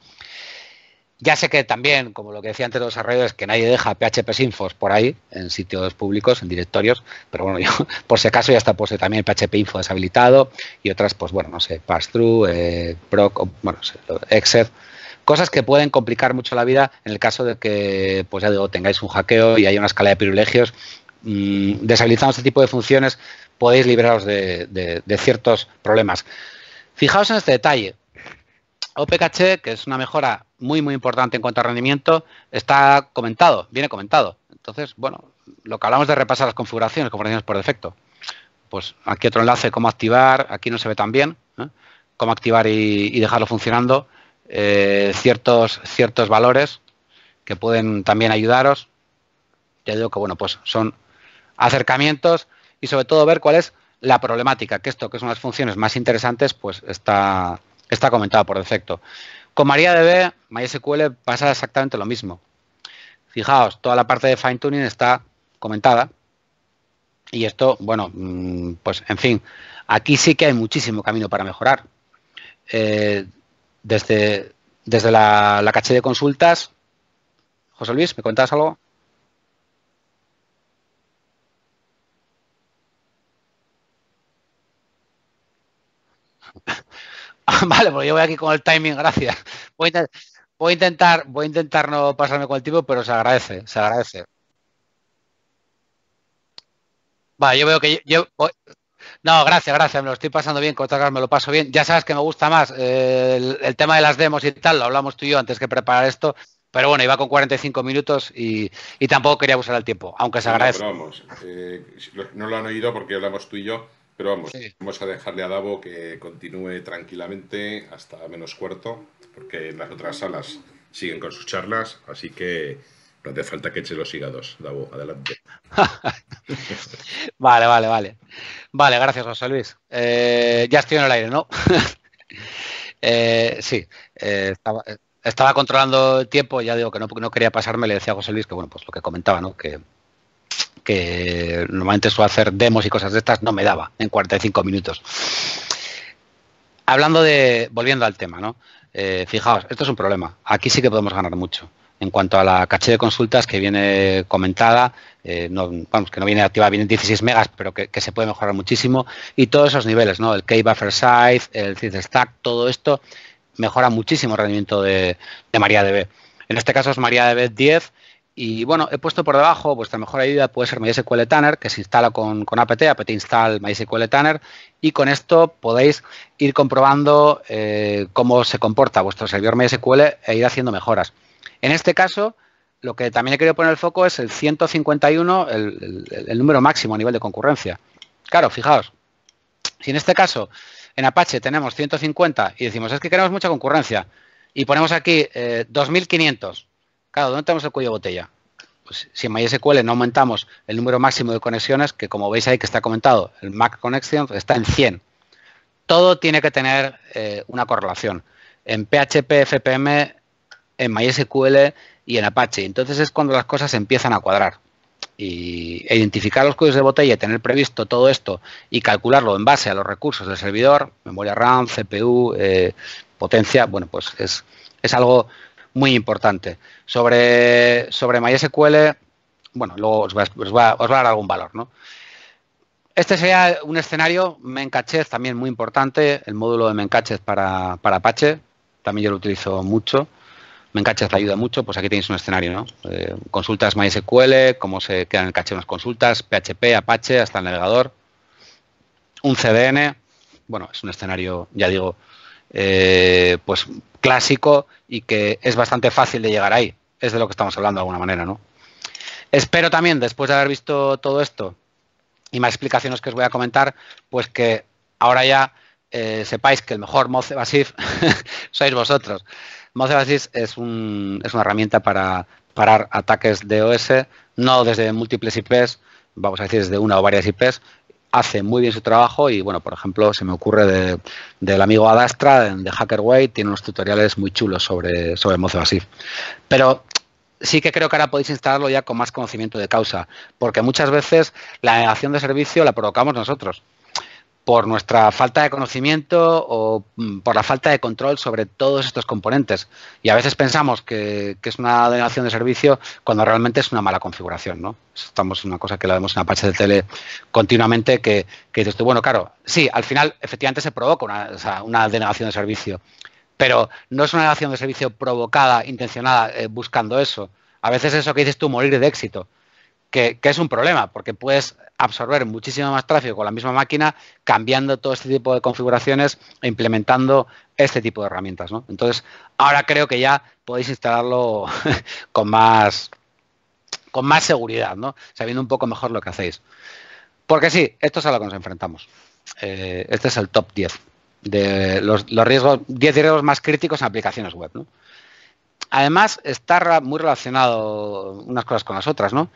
Ya sé que también, como lo que decía antes de los desarrolladores, que nadie deja PHP infos por ahí, en sitios públicos, en directorios, pero bueno, yo por si acaso ya está puesto también PHP info deshabilitado y otras, pues bueno, no sé, pass-through, eh, proc, bueno, Excel. cosas que pueden complicar mucho la vida en el caso de que, pues ya digo, tengáis un hackeo y hay una escala de privilegios Mm, deshabilitando este tipo de funciones, podéis liberaros de, ciertos problemas. Fijaos en este detalle. OPKH, que es una mejora muy, muy importante en cuanto a rendimiento, está comentado, viene comentado. Entonces, bueno, lo que hablamos de repasar las configuraciones, configuraciones por defecto. Pues aquí otro enlace, cómo activar, aquí no se ve tan bien, ¿eh? cómo activar y, dejarlo funcionando, eh, ciertos, ciertos valores que pueden también ayudaros. Ya digo que, bueno, pues son acercamientos y sobre todo ver cuál es la problemática, que esto, que son una las funciones más interesantes, pues está, está comentado por defecto. Con MariaDB, MySQL pasa exactamente lo mismo. Fijaos, toda la parte de fine tuning está comentada. Y esto, bueno, mm, pues en fin, aquí sí que hay muchísimo camino para mejorar. Eh, desde, desde la, caché de consultas, José Luis, ¿me contabas algo? vale, pues yo voy aquí con el timing, gracias. Voy a, intentar, voy a intentar no pasarme con el tiempo, pero se agradece, se agradece. Vale, yo veo que yo, No, gracias, gracias. Me lo estoy pasando bien, con me lo paso bien. Ya sabes que me gusta más eh, el, tema de las demos y tal, lo hablamos tú y yo antes que preparar esto. Pero bueno, iba con 45 minutos y, tampoco quería abusar el tiempo, aunque se agradece. Eh, no lo han oído porque hablamos tú y yo, pero vamos, vamos a dejarle a Davo que continúe tranquilamente hasta menos cuarto, porque las otras salas siguen con sus charlas, así que no hace falta que eche los hígados, Davo, adelante. vale, vale, vale. Vale, gracias, José Luis. Eh, ya estoy en el aire, ¿no? Eh, sí, eh, estaba, controlando el tiempo, ya digo que no, no quería pasarme, le decía a José Luis que, bueno, pues lo que comentaba, ¿no? Que que normalmente suelo hacer demos y cosas de estas, no me daba en 45 minutos. Hablando de, volviendo al tema, ¿no? Eh, fijaos, esto es un problema. Aquí sí que podemos ganar mucho. En cuanto a la caché de consultas que viene comentada, eh, vamos, que no viene activa, viene 16 megas, pero que, se puede mejorar muchísimo. Y todos esos niveles, ¿no? El K-Buffer Size, el Sys Stack, todo esto mejora muchísimo el rendimiento de, de MariaDB. En este caso es MariaDB 10 y bueno, he puesto por debajo, vuestra mejor ayuda puede ser MySQL Tanner, que se instala con, con apt, apt install MySQL Tanner, y con esto podéis ir comprobando eh, cómo se comporta vuestro servidor MySQL e ir haciendo mejoras. En este caso, lo que también he querido poner el foco es el 151, el, número máximo a nivel de concurrencia. Claro, fijaos, si en este caso en Apache tenemos 150 y decimos es que queremos mucha concurrencia y ponemos aquí 2500, eh, Claro, ¿dónde tenemos el cuello de botella? Pues si en MySQL no aumentamos el número máximo de conexiones, que como veis ahí que está comentado, el MAC connections está en 100. Todo tiene que tener eh, una correlación. En PHP, FPM, en MySQL y en Apache. Entonces es cuando las cosas empiezan a cuadrar. Y identificar los cuellos de botella, tener previsto todo esto y calcularlo en base a los recursos del servidor, memoria RAM, CPU, eh, potencia, bueno, pues es, es algo muy importante. Sobre, sobre MySQL, bueno, luego os va, os, os va, a dar algún valor, ¿no? Este sería un escenario, Mencachez también muy importante, el módulo de Mencachez para, para Apache, también yo lo utilizo mucho. te ayuda mucho, pues aquí tenéis un escenario, ¿no? Eh, consultas MySQL, cómo se quedan en caché unas consultas, PHP, Apache, hasta el navegador, un CDN, bueno, es un escenario, ya digo, eh, pues clásico y que es bastante fácil de llegar ahí. Es de lo que estamos hablando de alguna manera, ¿no? Espero también, después de haber visto todo esto y más explicaciones que os voy a comentar, pues que ahora ya eh, sepáis que el mejor mod Evasive sois vosotros. Moz Evasive es, una herramienta para parar ataques de OS no desde múltiples IPs, vamos a decir desde una o varias IPs, hace muy bien su trabajo y bueno, por ejemplo, se me ocurre del amigo Adastra de Hackerway, tiene unos tutoriales muy chulos sobre, sobre Mozo así. Pero sí que creo que ahora podéis instalarlo ya con más conocimiento de causa, porque muchas veces la negación de servicio la provocamos nosotros por nuestra falta de conocimiento o mm, por la falta de control sobre todos estos componentes. Y a veces pensamos que, es una denegación de servicio cuando realmente es una mala configuración. ¿no? Estamos en una cosa que la vemos en Apache de Tele continuamente que, que dices tú, bueno, claro, sí, al final efectivamente se provoca una, denegación de servicio, pero no es una denegación de servicio provocada, intencionada, eh, buscando eso. A veces eso que dices tú, morir de éxito que, es un problema, porque puedes absorber muchísimo más tráfico con la misma máquina cambiando todo este tipo de configuraciones e implementando este tipo de herramientas. ¿no? Entonces, ahora creo que ya podéis instalarlo con más con más seguridad, ¿no? sabiendo un poco mejor lo que hacéis. Porque sí, esto es a lo que nos enfrentamos. Eh, este es el top 10 de los, riesgos, 10 riesgos más críticos en aplicaciones web además está muy relacionado unas cosas con las otras, ¿no?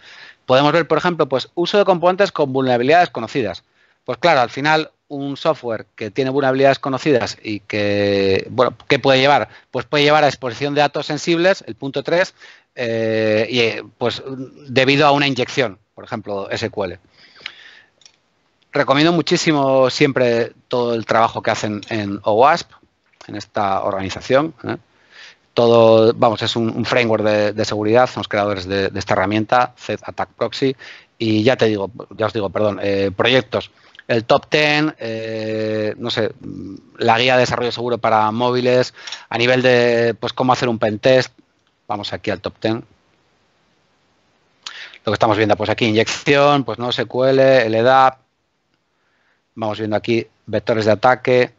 Podemos ver, por ejemplo, pues uso de componentes con vulnerabilidades conocidas. Pues claro, al final un software que tiene vulnerabilidades conocidas y que, bueno, ¿qué puede llevar? Pues puede llevar a exposición de datos sensibles, el punto 3, eh, y, pues debido a una inyección, por ejemplo, SQL. Recomiendo muchísimo siempre todo el trabajo que hacen en OWASP, en esta organización. ¿eh? todo, vamos, es un, framework de, seguridad, son los creadores de, esta herramienta, Z-Attack Proxy, y ya te digo, ya os digo, perdón, eh, proyectos, el top 10, eh, no sé, mm, la guía de desarrollo seguro para móviles, a nivel de, pues, cómo hacer un pentest, vamos aquí al top 10. Lo que estamos viendo, pues aquí inyección, pues no SQL, LDAP, vamos viendo aquí vectores de ataque,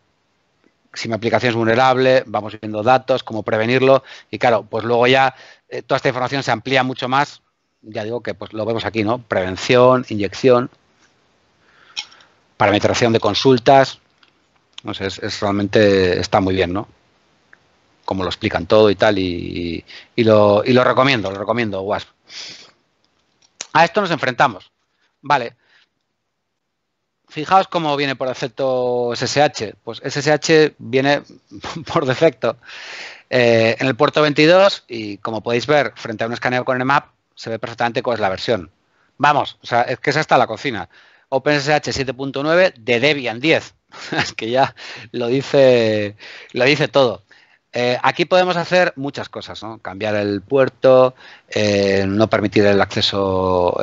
si mi aplicación es vulnerable, vamos viendo datos, cómo prevenirlo y claro, pues luego ya eh, toda esta información se amplía mucho más. Ya digo que pues lo vemos aquí, ¿no? Prevención, inyección, parametración de consultas. No sé, es, realmente está muy bien, ¿no? Como lo explican todo y tal y, lo, y lo recomiendo, lo recomiendo, WASP. A esto nos enfrentamos. Vale, fijaos cómo viene por defecto SSH. Pues SSH viene por defecto eh, en el puerto 22 y como podéis ver, frente a un escaneo con el map, se ve perfectamente cuál es la versión. Vamos, o sea, es que esa está la cocina. OpenSSH 7.9 de Debian 10. es que ya lo dice, lo dice todo. Eh, aquí podemos hacer muchas cosas, ¿no? Cambiar el puerto, eh, no permitir el acceso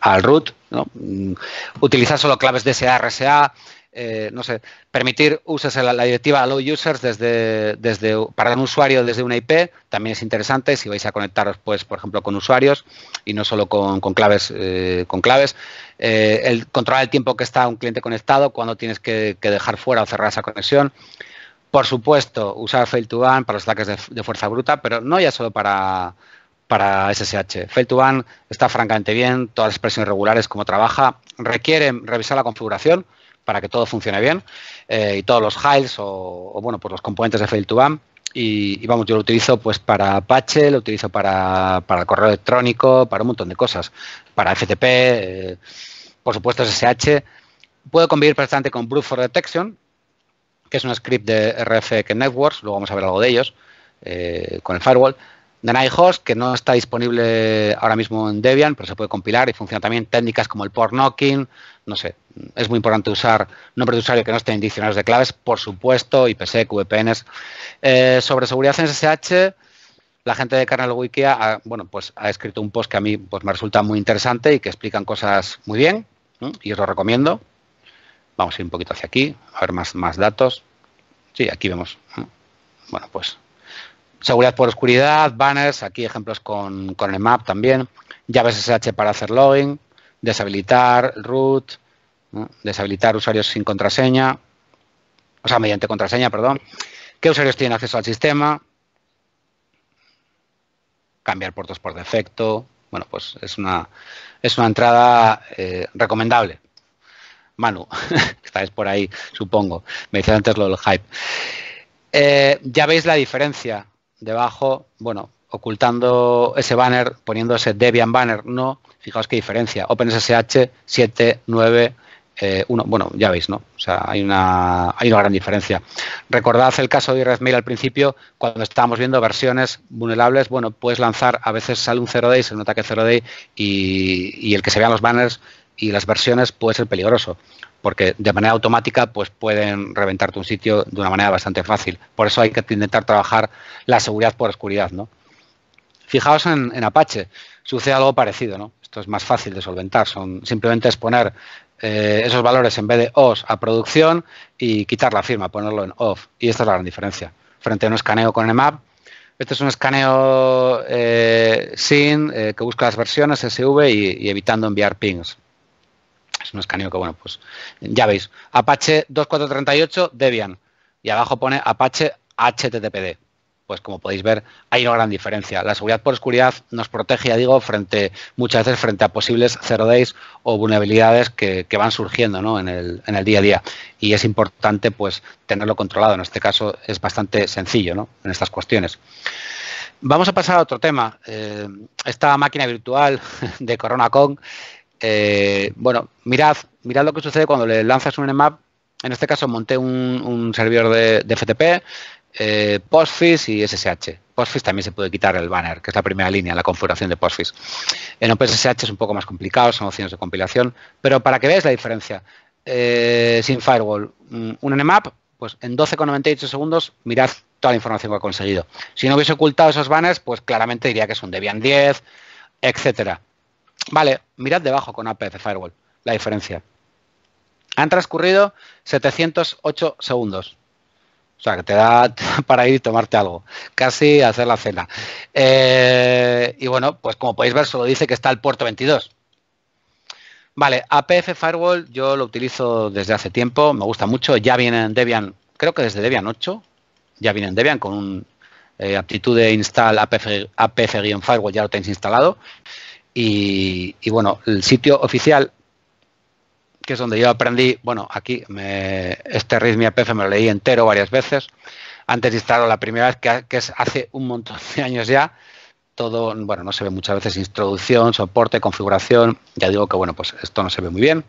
al root, Mm, utilizar solo claves de RSA, eh, no sé, permitir uses la, la directiva allow users desde, desde, para un usuario desde una IP también es interesante si vais a conectaros, pues, por ejemplo, con usuarios y no solo con, claves. con claves. Eh, eh, el controlar el tiempo que está un cliente conectado, cuando tienes que, dejar fuera o cerrar esa conexión. Por supuesto, usar fail to ban para los ataques de, de fuerza bruta, pero no ya solo para, para SSH. Fail 2 Ban está francamente bien, todas las expresiones regulares como trabaja, requieren revisar la configuración para que todo funcione bien eh, y todos los hiles o, bueno, pues los componentes de Fail 2 Ban. Y, vamos, yo lo utilizo pues para Apache, lo utilizo para, el correo electrónico, para un montón de cosas, para FTP, eh, por supuesto SSH. Puedo convivir bastante con Brute for Detection, que es un script de RFK Networks, luego vamos a ver algo de ellos eh, con el firewall de que no está disponible ahora mismo en Debian, pero se puede compilar y funciona también técnicas como el port knocking, no sé, es muy importante usar nombres de usuario que no estén en diccionarios de claves, por supuesto, IPsec, VPNs. Eh, sobre seguridad en SSH, la gente de canal Wikia ha, bueno, pues ha escrito un post que a mí pues, me resulta muy interesante y que explican cosas muy bien, y os lo recomiendo. Vamos a ir un poquito hacia aquí, a ver más, más datos. Sí, aquí vemos. Bueno, pues Seguridad por oscuridad, banners, aquí ejemplos con, el map también, llaves SH para hacer login, deshabilitar root, deshabilitar usuarios sin contraseña, o sea, mediante contraseña, perdón, qué usuarios tienen acceso al sistema, cambiar puertos por defecto, bueno, pues es una, es una entrada eh, recomendable. Manu, estáis por ahí, supongo. Me decía antes lo del hype. Eh, ya veis la diferencia debajo, bueno, ocultando ese banner, poniendo ese Debian banner, no, fijaos qué diferencia, OpenSSH 791 eh, bueno, ya veis, ¿no? O sea, hay una, gran diferencia. Recordad el caso de RedMail al principio, cuando estábamos viendo versiones vulnerables, bueno, puedes lanzar, a veces sale un 0 day, se nota que 0 day y, y el que se vean los banners y las versiones puede ser peligroso porque de manera automática pues pueden reventarte un sitio de una manera bastante fácil. Por eso hay que intentar trabajar la seguridad por oscuridad, Fijaos en, Apache, sucede algo parecido, ¿no? Esto es más fácil de solventar, son simplemente es poner eh, esos valores en vez de OS a producción y quitar la firma, ponerlo en OFF. Y esta es la gran diferencia. Frente a un escaneo con Nmap, este es un escaneo eh, sin, eh, que busca las versiones SV y evitando enviar pings es un escaneo que, bueno, pues ya veis, Apache 2438 Debian y abajo pone Apache HTTPD. Pues como podéis ver, hay una gran diferencia. La seguridad por oscuridad nos protege, ya digo, frente muchas veces frente a posibles zero days o vulnerabilidades que, van surgiendo ¿no? en, el, día a día. Y es importante pues tenerlo controlado. En este caso es bastante sencillo ¿no? en estas cuestiones. Vamos a pasar a otro tema. Eh, esta máquina virtual de CoronaCon eh, bueno, mirad, mirad lo que sucede cuando le lanzas un nmap. En este caso monté un, servidor de, FTP, eh, Postfix y SSH. Postfix también se puede quitar el banner, que es la primera línea, la configuración de Postfix. En OpenSSH es un poco más complicado, son opciones de compilación, pero para que veáis la diferencia, eh, sin firewall, mm, un nmap, pues en 12,98 segundos mirad toda la información que ha conseguido. Si no hubiese ocultado esos banners, pues claramente diría que es un Debian 10, etcétera. Vale, mirad debajo con APF Firewall la diferencia. Han transcurrido 708 segundos. O sea, que te da para ir y tomarte algo, casi hacer la cena. Eh, y bueno, pues como podéis ver, solo dice que está el puerto 22. Vale, APF Firewall yo lo utilizo desde hace tiempo, me gusta mucho. Ya viene en Debian, creo que desde Debian 8, ya viene en Debian con un eh, aptitud de install APF-firewall, ya lo tenéis instalado. Y, bueno, el sitio oficial, que es donde yo aprendí, bueno, aquí me, este RISMI APF me lo leí entero varias veces, antes de instalarlo la primera vez, que, es hace un montón de años ya, todo, bueno, no se ve muchas veces introducción, soporte, configuración. Ya digo que, bueno, pues esto no se ve muy bien.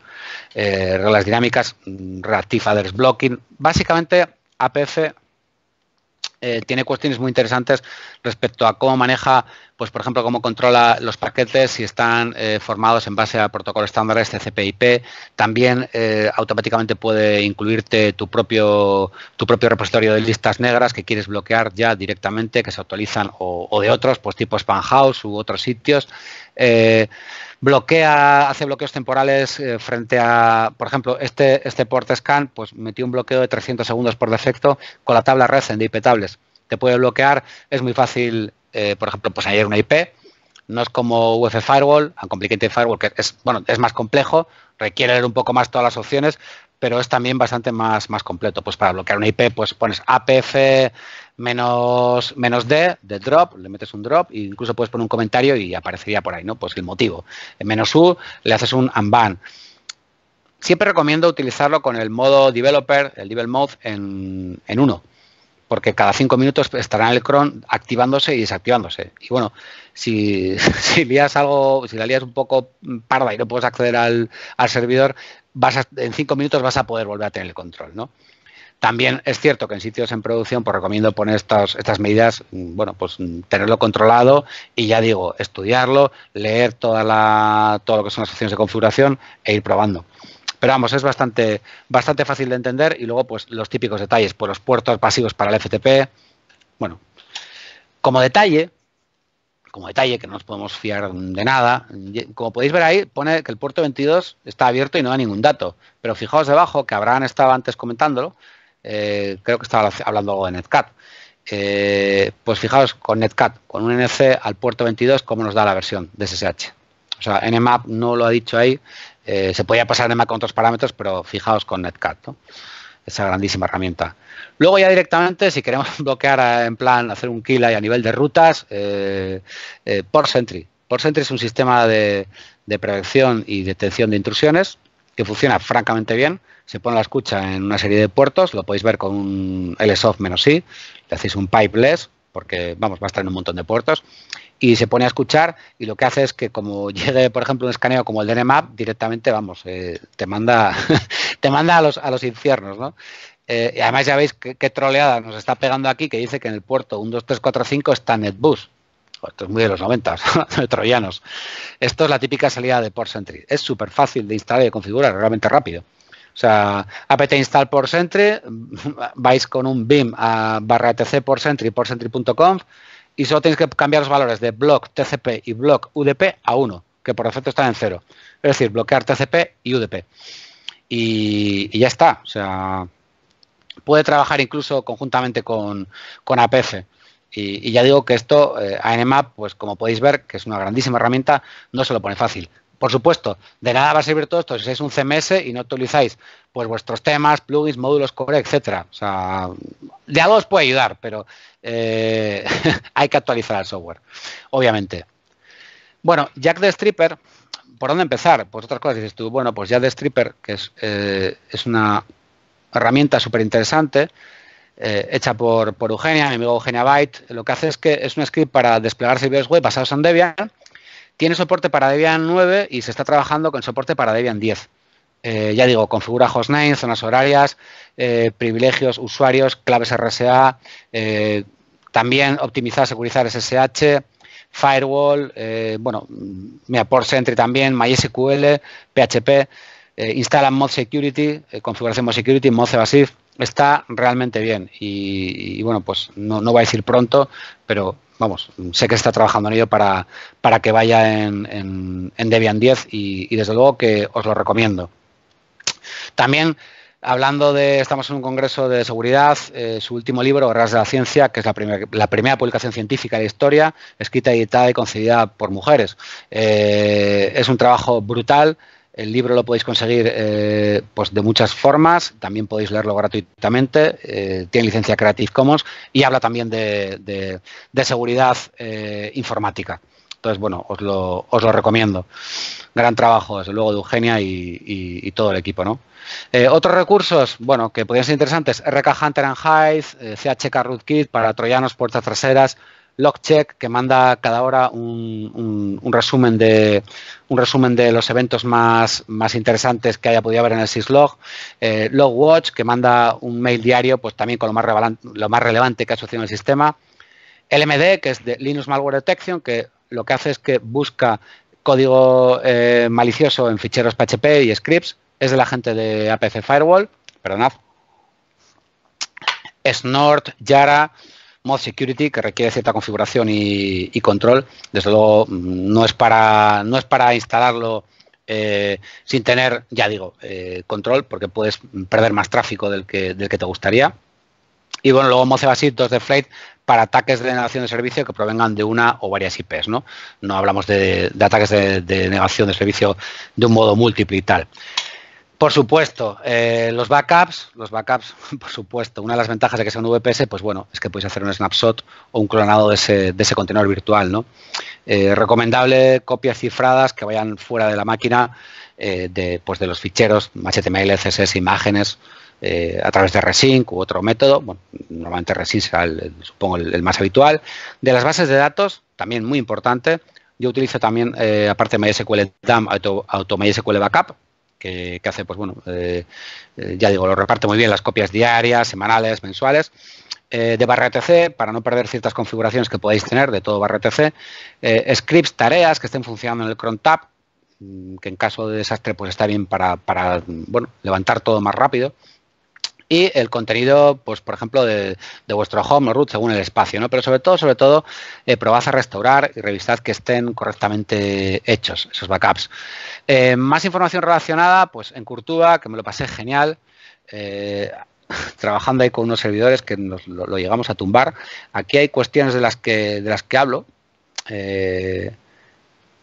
Eh, reglas dinámicas, mm, reactive others blocking. Básicamente, APF eh, tiene cuestiones muy interesantes respecto a cómo maneja, pues por ejemplo, cómo controla los paquetes, si están eh, formados en base a protocolos estándares TCP/IP. También eh, automáticamente puede incluirte tu propio, tu propio repositorio de listas negras que quieres bloquear ya directamente, que se actualizan o, de otros, pues tipo Spam u otros sitios bloquea, hace bloqueos temporales eh, frente a, por ejemplo, este, este port scan, pues metió un bloqueo de 300 segundos por defecto con la tabla Recent de IP tables. Te puede bloquear, es muy fácil, eh, por ejemplo, pues añadir una IP, no es como UF Firewall, Complicated Firewall, que es, bueno, es más complejo, requiere leer un poco más todas las opciones, pero es también bastante más, más completo. Pues para bloquear una IP, pues pones APF menos, D de drop, le metes un drop, e incluso puedes poner un comentario y aparecería por ahí, ¿no? Pues el motivo. En menos U le haces un unban. Siempre recomiendo utilizarlo con el modo developer, el level mode, en, en uno porque cada cinco minutos estará en el cron activándose y desactivándose. Y bueno, si, si algo, si la lías un poco parda y no puedes acceder al, al servidor, en cinco minutos vas a poder volver a tener el control, ¿no? También es cierto que en sitios en producción, pues recomiendo poner estas, estas medidas, mm, bueno, pues mm, tenerlo controlado y ya digo, estudiarlo, leer toda la, todo lo que son las opciones de configuración e ir probando. Pero vamos, es bastante, bastante fácil de entender y luego pues los típicos detalles, pues los puertos pasivos para el FTP. Bueno, como detalle, como detalle, que no nos podemos fiar de nada. Como podéis ver ahí, pone que el puerto 22 está abierto y no da ningún dato. Pero fijaos debajo, que Abraham estaba antes comentándolo, eh, creo que estaba hablando algo de Netcat. Eh, pues fijaos con Netcat, con un NC al puerto 22, cómo nos da la versión de SSH. O sea, NMAP no lo ha dicho ahí, eh, se podía pasar NMAP con otros parámetros, pero fijaos con Netcat. ¿no? esa grandísima herramienta. Luego ya directamente, si queremos bloquear en plan hacer un kill y a nivel de rutas, eh, eh, Port Sentry. Port Sentry es un sistema de, prevención y detención de intrusiones que funciona francamente bien. Se pone la escucha en una serie de puertos, lo podéis ver con un LSOF menos I, le hacéis un pipeless porque vamos, va a estar en un montón de puertos, y se pone a escuchar y lo que hace es que como llegue, por ejemplo, un escaneo como el de Nmap, directamente, vamos, eh, te manda, te manda a los, a los infiernos, ¿no? Eh, y además ya veis qué, troleada nos está pegando aquí, que dice que en el puerto 1, 2, 3, 4, 5 está NetBus. Esto es muy de los 90, de troyanos. Esto es la típica salida de Port Es súper fácil de instalar y de configurar, realmente rápido. O sea, apt install por Sentry, vais con un BIM a barra tc por Sentry por Sentry.conf y solo tenéis que cambiar los valores de block TCP y block UDP a 1, que por defecto están en 0. Es decir, bloquear TCP y UDP. Y, ya está. O sea, puede trabajar incluso conjuntamente con, con APF. Y, ya digo que esto, eh, ANMAP, pues como podéis ver, que es una grandísima herramienta, no se lo pone fácil. Por supuesto, de nada va a servir todo esto si es un CMS y no actualizáis pues vuestros temas, plugins, módulos core, etcétera. O sea, de algo os puede ayudar, pero eh, hay que actualizar el software, obviamente. Bueno, Jack the Stripper, ¿por dónde empezar? Pues otras cosas dices tú, bueno, pues Jack the Stripper, que es, eh, una herramienta súper interesante, eh, hecha por, por Eugenia, mi amigo Eugenia Byte, lo que hace es que es un script para desplegar servidores web basados en Debian tiene soporte para Debian 9 y se está trabajando con soporte para Debian 10. Eh, ya digo, configura hostname, zonas horarias, eh, privilegios, usuarios, claves RSA, eh, también optimizar, securizar SSH, firewall, bueno, mm, mira, Port Sentry también, MySQL, PHP, instala Mod Security, configuración Mod Security, Mod Evasive, está realmente bien y, bueno, pues no, no va a decir pronto, pero vamos, sé que está trabajando en ello para, que vaya en, Debian 10 y, desde luego que os lo recomiendo. También, hablando de, estamos en un congreso de seguridad, eh, su último libro, Ras de la Ciencia, que es la, primera publicación científica de historia, escrita, editada y concedida por mujeres. Eh, es un trabajo brutal el libro lo podéis conseguir eh, pues de muchas formas, también podéis leerlo gratuitamente, eh, tiene licencia Creative Commons y habla también de, seguridad eh, informática. Entonces, bueno, os lo, recomiendo. Gran trabajo, desde luego, de Eugenia y, todo el equipo, ¿no? otros recursos, bueno, que podrían ser interesantes, RK Hunter and Hive, CHK Rootkit para troyanos, puertas traseras, Logcheck, que manda cada hora un, resumen, de, un resumen de los eventos más, más interesantes que haya podido haber en el Syslog. Eh, Logwatch, que manda un mail diario pues también con lo más, lo más relevante que ha sucedido en el sistema. LMD, que es de Linux Malware Detection, que lo que hace es que busca código eh, malicioso en ficheros PHP y scripts. Es de la gente de APC Firewall. Perdonad. Snort, Yara, mod security que requiere cierta configuración y, control. Desde luego mm, no es para, no es para instalarlo eh, sin tener, ya digo, eh, control, porque puedes perder más tráfico del que, del que te gustaría. Y bueno, luego Moce Basic 2 de Flight para ataques de negación de servicio que provengan de una o varias IPs, ¿no? No hablamos de, ataques de, negación de servicio de un modo múltiple y tal. Por supuesto, eh, los backups, los backups, por supuesto, una de las ventajas de que sea un VPS, pues bueno, es que podéis hacer un snapshot o un clonado de ese, contenedor virtual, ¿no? Eh, recomendable copias cifradas que vayan fuera de la máquina eh, de, pues de los ficheros HTML, CSS, imágenes, a través de Resync u otro método, normalmente Resync será, el, supongo, el, más habitual. De las bases de datos, también muy importante, yo utilizo también, aparte de MySQL DAM, Auto, Auto MySQL Backup, que, hace, pues bueno, eh, eh, ya digo, lo reparte muy bien las copias diarias, semanales, mensuales. Eh, de barra ETC, para no perder ciertas configuraciones que podáis tener de todo barra ETC, scripts, tareas que estén funcionando en el cron tab, mm, que en caso de desastre pues está bien para, mm, levantar todo más rápido y el contenido, pues por ejemplo, de, vuestro home o root según el espacio, Pero sobre todo, sobre todo, eh, probad a restaurar y revisad que estén correctamente hechos esos backups. Eh, más información relacionada, pues en Curtuba, que me lo pasé genial. Eh, trabajando ahí con unos servidores que nos lo, llegamos a tumbar. Aquí hay cuestiones de las que, de las que hablo,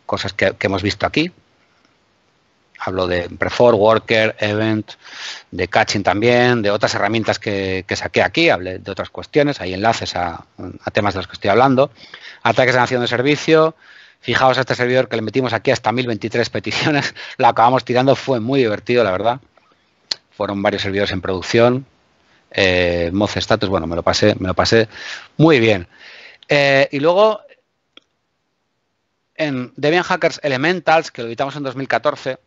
cosas que, hemos visto aquí. Hablo de Prefor, Worker, Event, de Catching también, de otras herramientas que, saqué aquí, hablé de otras cuestiones, hay enlaces a, temas de los que estoy hablando. Ataques de nación de servicio, fijaos a este servidor que le metimos aquí hasta 1023 peticiones, la acabamos tirando, fue muy divertido, la verdad. Fueron varios servidores en producción. Eh, Moz Status, bueno, me lo pasé, me lo pasé muy bien. Eh, y luego en Debian Hackers Elementals, que lo editamos en 2014,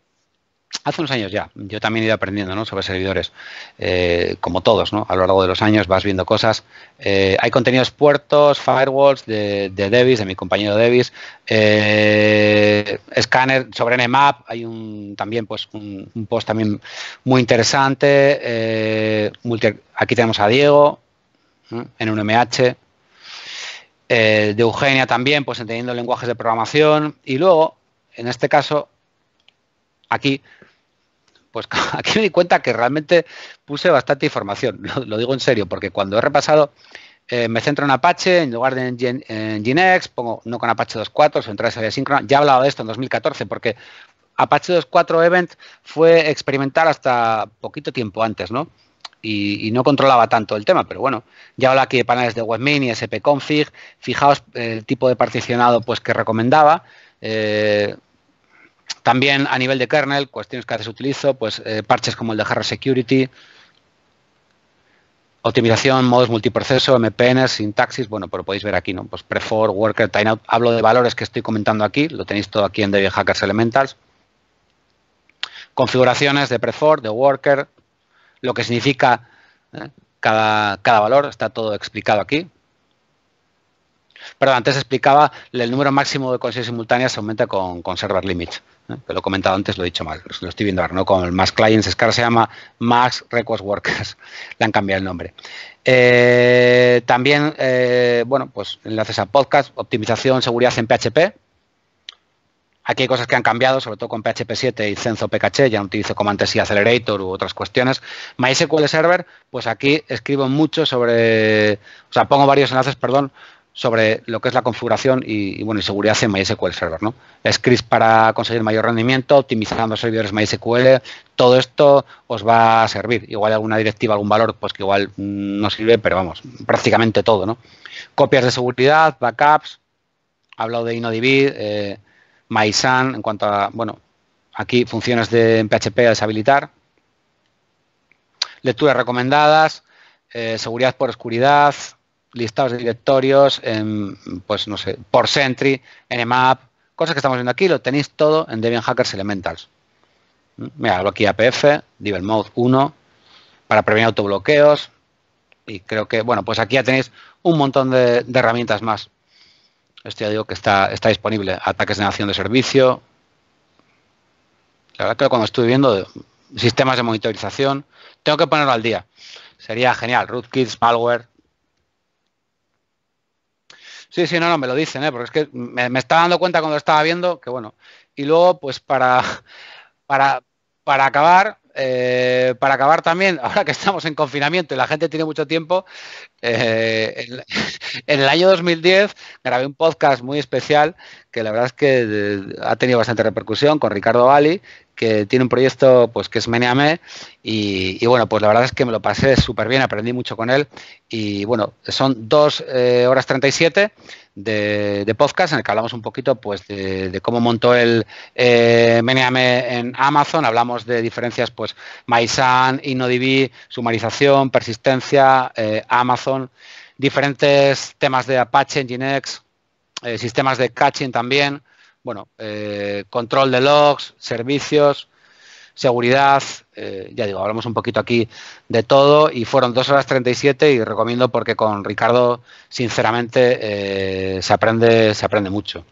hace unos años ya, yo también he ido aprendiendo sobre servidores, eh, como todos, ¿no? a lo largo de los años vas viendo cosas. Eh, hay contenidos puertos, firewalls de, Devis, de mi compañero Devis, eh, escáner sobre NMAP, hay un también pues un, post también muy interesante. Eh, aquí tenemos a Diego en un MH. de Eugenia también, pues entendiendo lenguajes de programación. Y luego, en este caso, aquí, pues aquí me di cuenta que realmente puse bastante información, lo, digo en serio, porque cuando he repasado eh, me centro en Apache, en lugar de en, pongo no con Apache 2.4, centro de asíncrona, ya he hablado de esto en 2014, porque Apache 2.4 Event fue experimental hasta poquito tiempo antes, ¿no? Y, no controlaba tanto el tema, pero bueno, ya habla aquí de paneles de WebMini, SP Config, fijaos el tipo de particionado pues que recomendaba, eh, también a nivel de kernel, cuestiones que a veces utilizo, pues eh, parches como el de Hardware Security, optimización, modos multiproceso, MPN, sintaxis, bueno, pero podéis ver aquí, ¿no? Pues prefor, worker, timeout, hablo de valores que estoy comentando aquí, lo tenéis todo aquí en Debian Hackers Elementals. Configuraciones de prefor, de worker, lo que significa ¿eh? cada valor, está todo explicado aquí pero antes explicaba el número máximo de conexiones simultáneas se aumenta con, server limits. ¿eh? Que lo he comentado antes, lo he dicho mal, lo estoy viendo ahora, ¿no? Con el Max Clients ahora se llama Max Request Workers. Le han cambiado el nombre. Eh, también, eh, bueno, pues enlaces a podcast, optimización, seguridad en PHP, Aquí hay cosas que han cambiado, sobre todo con PHP 7 y Censo PKC, ya no utilizo antes y Accelerator u otras cuestiones. MySQL Server, pues aquí escribo mucho sobre, o sea, pongo varios enlaces, perdón, sobre lo que es la configuración y, bueno, y seguridad en MySQL Server. ¿no? Scripts para conseguir mayor rendimiento, optimizando servidores MySQL, todo esto os va a servir. Igual alguna directiva, algún valor, pues que igual mm, no sirve, pero vamos, prácticamente todo. ¿no? Copias de seguridad, backups, hablado de InnoDB, eh, MySAN, en cuanto a, bueno, aquí funciones de PHP a deshabilitar. Lecturas recomendadas, eh, seguridad por oscuridad, listados de directorios, en, em, pues no sé, por Sentry, Nmap, cosas que estamos viendo aquí, lo tenéis todo en Debian Hackers Elementals. ¿Mm? Mira, aquí APF, Devil Mode 1, para prevenir autobloqueos. Y creo que, bueno, pues aquí ya tenéis un montón de, herramientas más. Esto ya digo que está, está disponible. Ataques de nación de servicio. La verdad que cuando estoy viendo eh, sistemas de monitorización, tengo que ponerlo al día. Sería genial. Rootkits, malware, Sí, sí, no, no, me lo dicen, ¿eh? porque es que me, estaba dando cuenta cuando estaba viendo que bueno. Y luego, pues para, para, para acabar, eh, para acabar también, ahora que estamos en confinamiento y la gente tiene mucho tiempo, eh, en, el año 2010 grabé un podcast muy especial que la verdad es que eh, ha tenido bastante repercusión con Ricardo Bali que tiene un proyecto pues que es Meneame y, bueno, pues la verdad es que me lo pasé súper bien, aprendí mucho con él y bueno, son dos eh, horas 37 de, de podcast en el que hablamos un poquito pues de, cómo montó el eh, Meneame en Amazon, hablamos de diferencias pues Maisan, InnoDB, sumarización, persistencia, eh, Amazon, diferentes temas de Apache, Nginx, sistemas de caching también, bueno, eh, control de logs, servicios, seguridad, eh, ya digo, hablamos un poquito aquí de todo y fueron dos horas 37 y recomiendo porque con Ricardo, sinceramente, eh, se, aprende, se aprende mucho.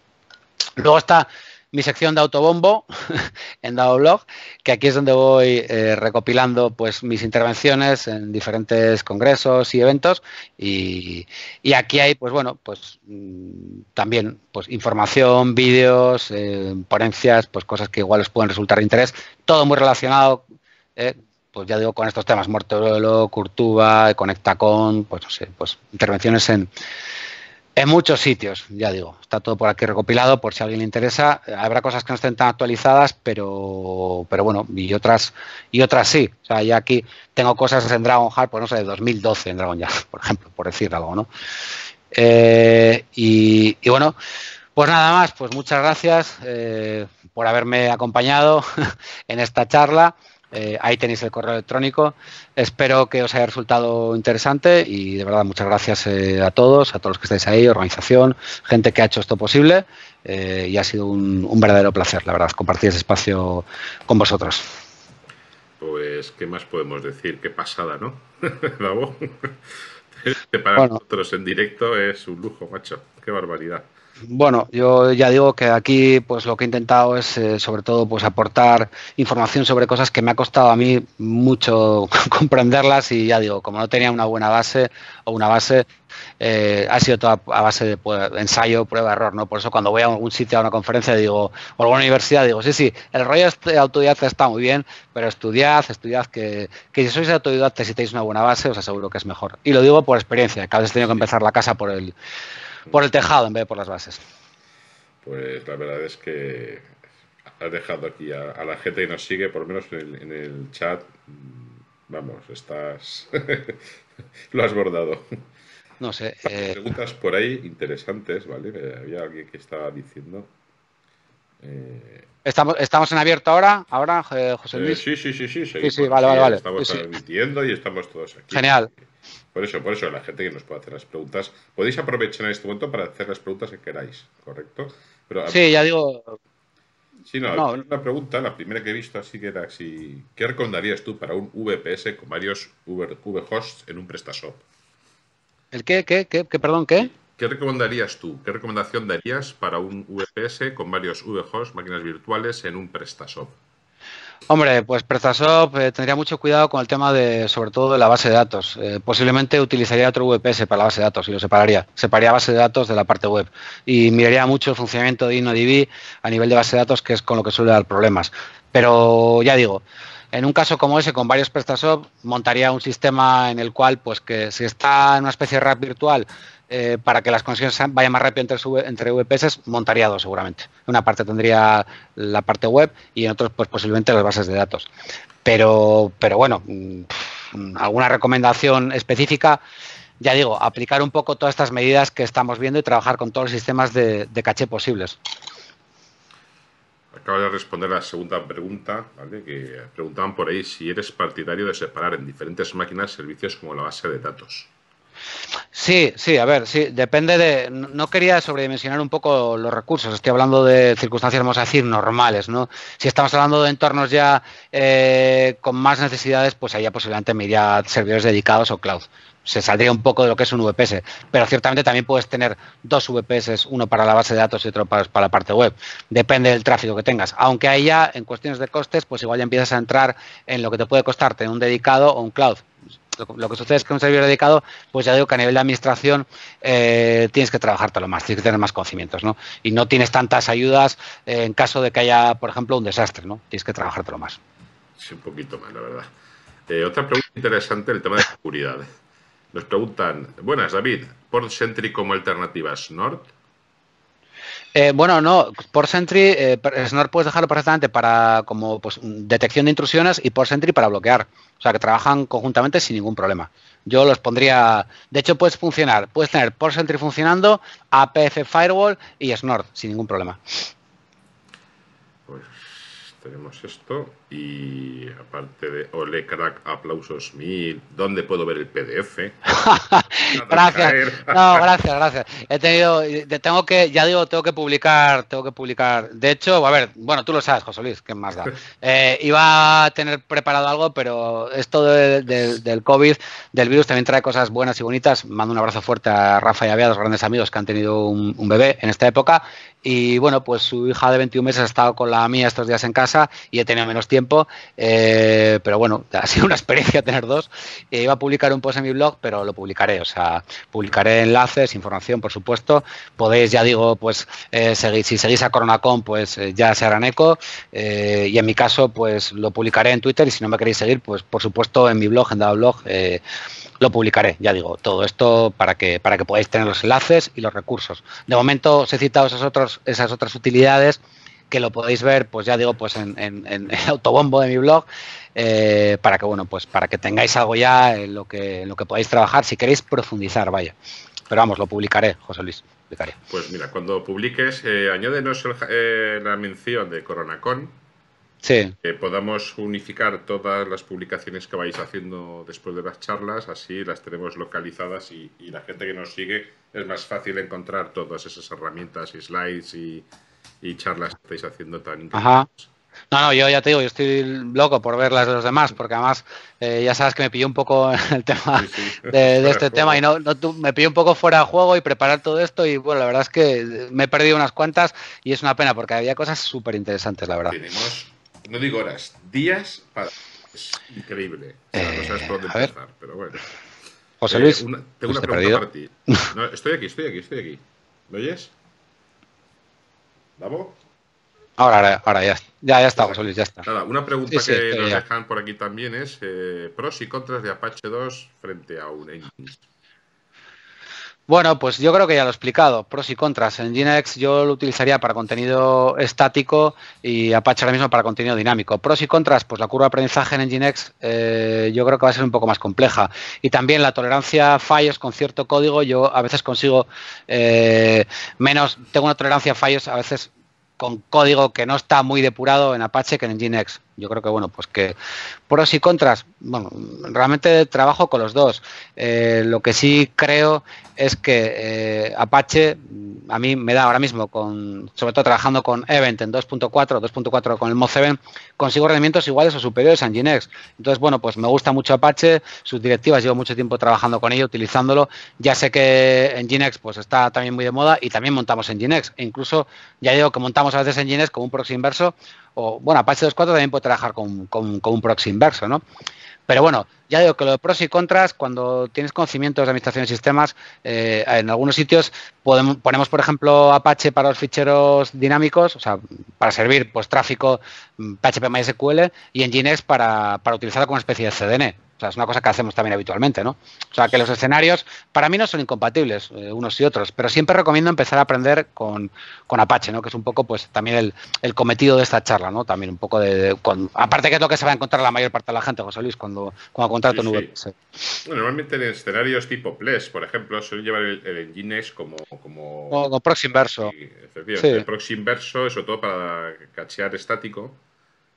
Luego está mi sección de autobombo en Blog, que aquí es donde voy eh, recopilando pues mis intervenciones en diferentes congresos y eventos y, aquí hay pues bueno pues mm, también pues información, vídeos, eh, ponencias, pues cosas que igual os pueden resultar de interés, todo muy relacionado eh, pues ya digo, con estos temas, Mortorolo, Curtuba, Conecta con, pues no sé, pues intervenciones en, en muchos sitios, ya digo, está todo por aquí recopilado, por si a alguien le interesa. Habrá cosas que no estén tan actualizadas, pero, pero bueno, y otras, y otras sí. O sea, ya aquí tengo cosas en Dragon Heart, pues no sé, de 2012 en Dragon Heart, por ejemplo, por decir algo, ¿no? Eh, y, bueno, pues nada más, pues muchas gracias eh, por haberme acompañado en esta charla. Eh, ahí tenéis el correo electrónico. Espero que os haya resultado interesante y de verdad muchas gracias eh, a todos, a todos los que estáis ahí, organización, gente que ha hecho esto posible eh, y ha sido un, verdadero placer, la verdad, compartir ese espacio con vosotros. Pues, ¿qué más podemos decir? Qué pasada, ¿no? Para nosotros en directo es un lujo, macho. Qué barbaridad. Bueno, yo ya digo que aquí pues lo que he intentado es eh, sobre todo pues aportar información sobre cosas que me ha costado a mí mucho comprenderlas y ya digo, como no tenía una buena base o una base, eh, ha sido toda a base de pues, ensayo, prueba, error, ¿no? Por eso cuando voy a algún sitio, a una conferencia digo, o a alguna universidad, digo, sí, sí, el rollo este de autodidacta está muy bien, pero estudiad, estudiad que, si sois autodidacta, y tenéis una buena base, os aseguro que es mejor. Y lo digo por experiencia, que a veces he tenido que empezar la casa por el por el tejado en vez de por las bases. Pues la verdad es que has dejado aquí a, la gente que nos sigue, por lo menos en el, chat, mm, vamos, estás. lo has bordado. No sé. Eh. Preguntas por ahí interesantes, ¿vale? Eh, había alguien que estaba diciendo. Eh. ¿Estamos, ¿Estamos en abierto ahora? ¿Ahora, José Luis? sí, sí, sí, sí. Sí, sí, vale, vale, vale. Estamos transmitiendo y estamos todos aquí. Genial. Por eso, por eso, la gente que nos puede hacer las preguntas, podéis aprovechar en este momento para hacer las preguntas que queráis, ¿correcto? sí, ya digo. Sí, no, una pregunta, la primera que he visto así que era si, ¿qué recomendarías tú para un VPS con varios VHosts en un PrestaShop? ¿El qué, qué, qué, perdón, qué? ¿Qué recomendarías tú? ¿Qué recomendación darías para un VPS con varios VHosts, máquinas virtuales, en un PrestaShop? Hombre, pues Prestashop eh, tendría mucho cuidado con el tema de, sobre todo, de la base de datos. Eh, posiblemente utilizaría otro VPS para la base de datos y lo separaría. Separaría base de datos de la parte web y miraría mucho el funcionamiento de InnoDB a nivel de base de datos, que es con lo que suele dar problemas. Pero ya digo, en un caso como ese, con varios PrestaShop, montaría un sistema en el cual, pues que si está en una especie de RAP virtual, eh, para que las conexiones vayan más rápido entre, entre VPS, montaría dos seguramente. una parte tendría la parte web y en otros, pues posiblemente las bases de datos. Pero, bueno, mm, alguna recomendación específica ya digo, aplicar un poco todas estas medidas que estamos viendo y trabajar con todos los sistemas de, caché posibles. Acabo de responder la segunda pregunta, ¿vale? que preguntaban por ahí si eres partidario de separar en diferentes máquinas servicios como la base de datos. Sí, sí, a ver, sí, depende de. No quería sobredimensionar un poco los recursos, estoy hablando de circunstancias, vamos a decir, normales, ¿no? Si estamos hablando de entornos ya eh, con más necesidades, pues allá posiblemente me iría a servidores dedicados o cloud. Se saldría un poco de lo que es un VPS, pero ciertamente también puedes tener dos VPS, uno para la base de datos y otro para, para la parte web. Depende del tráfico que tengas. Aunque ahí ya, en cuestiones de costes, pues igual ya empiezas a entrar en lo que te puede costarte un dedicado o un cloud lo, que sucede es que un servidor dedicado, pues ya digo que a nivel de administración eh, tienes que trabajártelo más, tienes que tener más conocimientos, ¿no? Y no tienes tantas ayudas eh, en caso de que haya, por ejemplo, un desastre, ¿no? Tienes que trabajártelo más. Sí, un poquito más, la verdad. Eh, otra pregunta interesante, el tema de seguridad. Nos preguntan, buenas David, ¿por como alternativas Nord? Eh, bueno, no, por Sentry, eh, Snort puedes dejarlo perfectamente para como pues, detección de intrusiones y por Sentry para bloquear. O sea, que trabajan conjuntamente sin ningún problema. Yo los pondría, de hecho puedes funcionar, puedes tener por Sentry funcionando, APF Firewall y Snort sin ningún problema. Pues tenemos esto y aparte de Ole Crack Aplausos Mil, ¿dónde puedo ver el PDF? gracias. No, gracias, gracias. He tenido, tengo que, ya digo, tengo que publicar, tengo que publicar. De hecho, a ver, bueno, tú lo sabes, José Luis, ¿qué más da? Eh, iba a tener preparado algo, pero esto del COVID, del virus, también trae cosas buenas y bonitas. Mando un abrazo fuerte a Rafa y a Bea, los grandes amigos que han tenido un, un bebé en esta época. Y bueno, pues su hija de 21 meses ha estado con la mía estos días en casa y he tenido menos tiempo tiempo, eh, pero bueno, ha sido una experiencia tener dos. Eh, iba a publicar un post en mi blog, pero lo publicaré, o sea, publicaré enlaces, información, por supuesto. Podéis, ya digo, pues eh, seguir, si seguís a Coronacom, pues ya se harán eco. y en mi caso, pues lo publicaré en Twitter y si no me queréis seguir, pues por supuesto en mi blog, en dado blog, lo publicaré, ya digo, todo esto para que, para que podáis tener los enlaces y los recursos. De momento os he citado esas, otros, esas otras utilidades que lo podéis ver, pues ya digo, pues en, el autobombo de mi blog, eh, para que bueno, pues para que tengáis algo ya en lo que, en lo que podáis trabajar, si queréis profundizar, vaya. Pero vamos, lo publicaré, José Luis. Publicaré. Pues mira, cuando publiques, eh, añádenos eh, la mención de Coronacon. Sí. Que podamos unificar todas las publicaciones que vais haciendo después de las charlas, así las tenemos localizadas y la gente que nos sigue es más fácil encontrar todas esas herramientas y slides y, y charlas que estáis haciendo tan Ajá. No, no, yo ya te digo, yo estoy loco por ver las de los demás, porque además eh, ya sabes que me pilló un poco el tema de, este tema y no, no me pilló un poco fuera de juego y preparar todo esto y bueno, la verdad es que me he perdido unas cuantas y es una pena porque había cosas súper interesantes, la verdad. Tenemos, no digo horas, días para... Es increíble. no sabes eh, dónde pero bueno. Luis, eh, tengo pues una pregunta para ti. estoy aquí, estoy aquí, estoy aquí. ¿lo oyes? ¿Vamos? Ahora, ahora, ya, ya, ya está. ya está. una pregunta que nos dejan por aquí también es eh, pros y contras de Apache 2 frente a un bueno, pues yo creo que ya lo he explicado, pros y contras. En Nginx yo lo utilizaría para contenido estático y Apache ahora mismo para contenido dinámico. Pros y contras, pues la curva de aprendizaje en Nginx eh, yo creo que va a ser un poco más compleja. Y también la tolerancia a fallos con cierto código, yo a veces consigo eh, menos, tengo una tolerancia a fallos a veces con código que no está muy depurado en Apache que en Nginx. Yo creo que, bueno, pues que pros y contras, bueno, realmente trabajo con los dos. Eh, lo que sí creo es que eh, Apache mm, a mí me da ahora mismo, con, sobre todo trabajando con Event en 2.4, 2.4 con el moz consigo rendimientos iguales o superiores a Nginx. Entonces, bueno, pues me gusta mucho Apache, sus directivas, llevo mucho tiempo trabajando con ello, utilizándolo. Ya sé que Nginx pues está también muy de moda y también montamos Nginx. E incluso ya digo que montamos a veces en Nginx como un proxy inverso o bueno, Apache 2.4 también puede trabajar con, un proxy inverso, ¿no? Pero bueno, ya digo que lo de pros y contras, cuando tienes conocimientos de administración de sistemas, eh, en algunos sitios ponemos, por ejemplo, Apache para los ficheros dinámicos, o sea, para servir pues tráfico PHP mm, MySQL y Nginx para, para utilizarlo como especie de CDN. O sea, es una cosa que hacemos también habitualmente, ¿no? O sea, que los escenarios para mí no son incompatibles eh, unos y otros, pero siempre recomiendo empezar a aprender con, Apache, ¿no? Que es un poco, pues, también el, cometido de esta charla, ¿no? También un poco de... aparte que es lo que se va a encontrar la mayor parte de la gente, José Luis, cuando, cuando contrata VPS. Normalmente en escenarios tipo PLES, por ejemplo, suelen llevar el, el Nginx como... Como, proxy inverso. Sí, el proxy inverso, eso todo para cachear estático.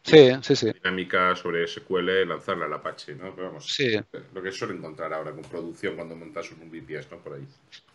Sí, sí, sí. Dinámica sobre SQL, lanzarla al Apache, ¿no? Pero vamos, lo que suele encontrar ahora con producción cuando montas un VPS, ¿no? Por ahí.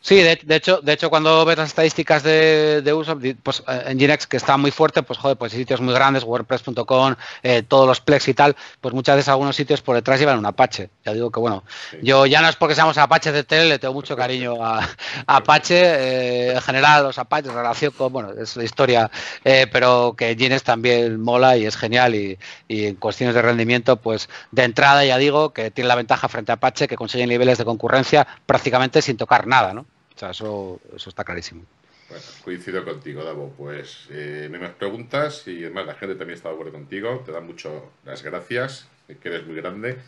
Sí, de, hecho, de hecho, cuando ves las estadísticas de, uso, pues, eh, en Ginex, que está muy fuerte, pues joder, pues sitios muy grandes, WordPress.com, eh, todos los Plex y tal, pues muchas veces algunos sitios por detrás llevan un Apache. Ya digo que bueno, yo ya no es porque seamos Apache de tele, le tengo mucho cariño a, Apache, eh, en general los Apache en relación con, bueno, es la historia, pero que Ginex también mola y es genial y, y en cuestiones de rendimiento, pues de entrada ya digo que tiene la ventaja frente a Apache que consiguen niveles de concurrencia prácticamente sin tocar nada, ¿no? O eso, está clarísimo. Bueno, coincido contigo, Davo. Pues eh, menos preguntas y además la gente también está de acuerdo contigo. Te dan mucho las gracias, eh, que eres muy grande.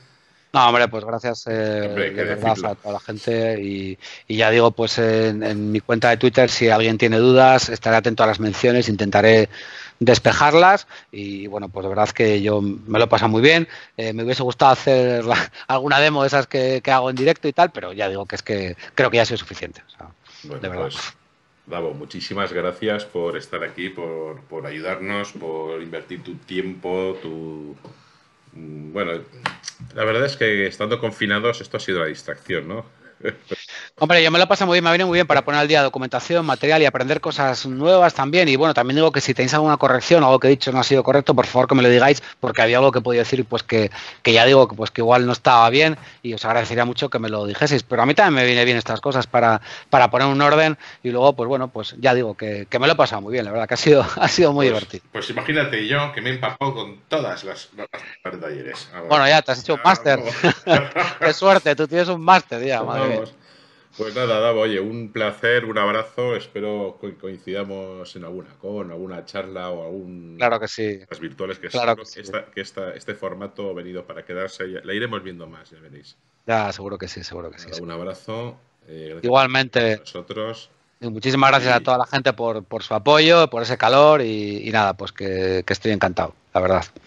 No, hombre, pues gracias eh, a toda la gente y, ya digo, pues en, mi cuenta de Twitter, si alguien tiene dudas, estaré atento a las menciones, intentaré despejarlas y bueno, pues de verdad que yo me lo he muy bien. Eh, me hubiese gustado hacer alguna demo de esas que, hago en directo y tal, pero ya digo que es que creo que ya ha sido suficiente. de verdad. Pues, Davo, muchísimas gracias por estar aquí, por, por ayudarnos, por invertir tu tiempo, tu, mm, bueno, la verdad es que estando confinados esto ha sido la distracción, ¿no? Hombre, yo me lo paso muy bien, me viene muy bien para poner al día documentación, material y aprender cosas nuevas también. Y bueno, también digo que si tenéis alguna corrección algo que he dicho no ha sido correcto, por favor que me lo digáis, porque había algo que podía decir pues que, que ya digo que pues que igual no estaba bien y os agradecería mucho que me lo dijeseis. Pero a mí también me viene bien estas cosas para, para poner un orden y luego, pues bueno, pues ya digo que, me lo he pasado muy bien, la verdad que ha sido, ha sido muy pues, divertido. Pues imagínate yo que me he empapado con todas las, talleres. bueno, ya te has hecho un ah, máster. Qué suerte, tú tienes un máster ya, pues, madre. Pues, pues nada, Davo, oye, un placer, un abrazo. Espero que coincidamos en alguna con, alguna charla o algún. Claro que sí. Las virtuales que, claro que, sí. este formato ha venido para quedarse. La iremos viendo más, ya veréis. Ya, seguro que sí, seguro que sí. Un abrazo. Eh, Igualmente. nosotros. muchísimas gracias a toda la gente por, su apoyo, por ese calor y, nada, pues que estoy encantado, la verdad.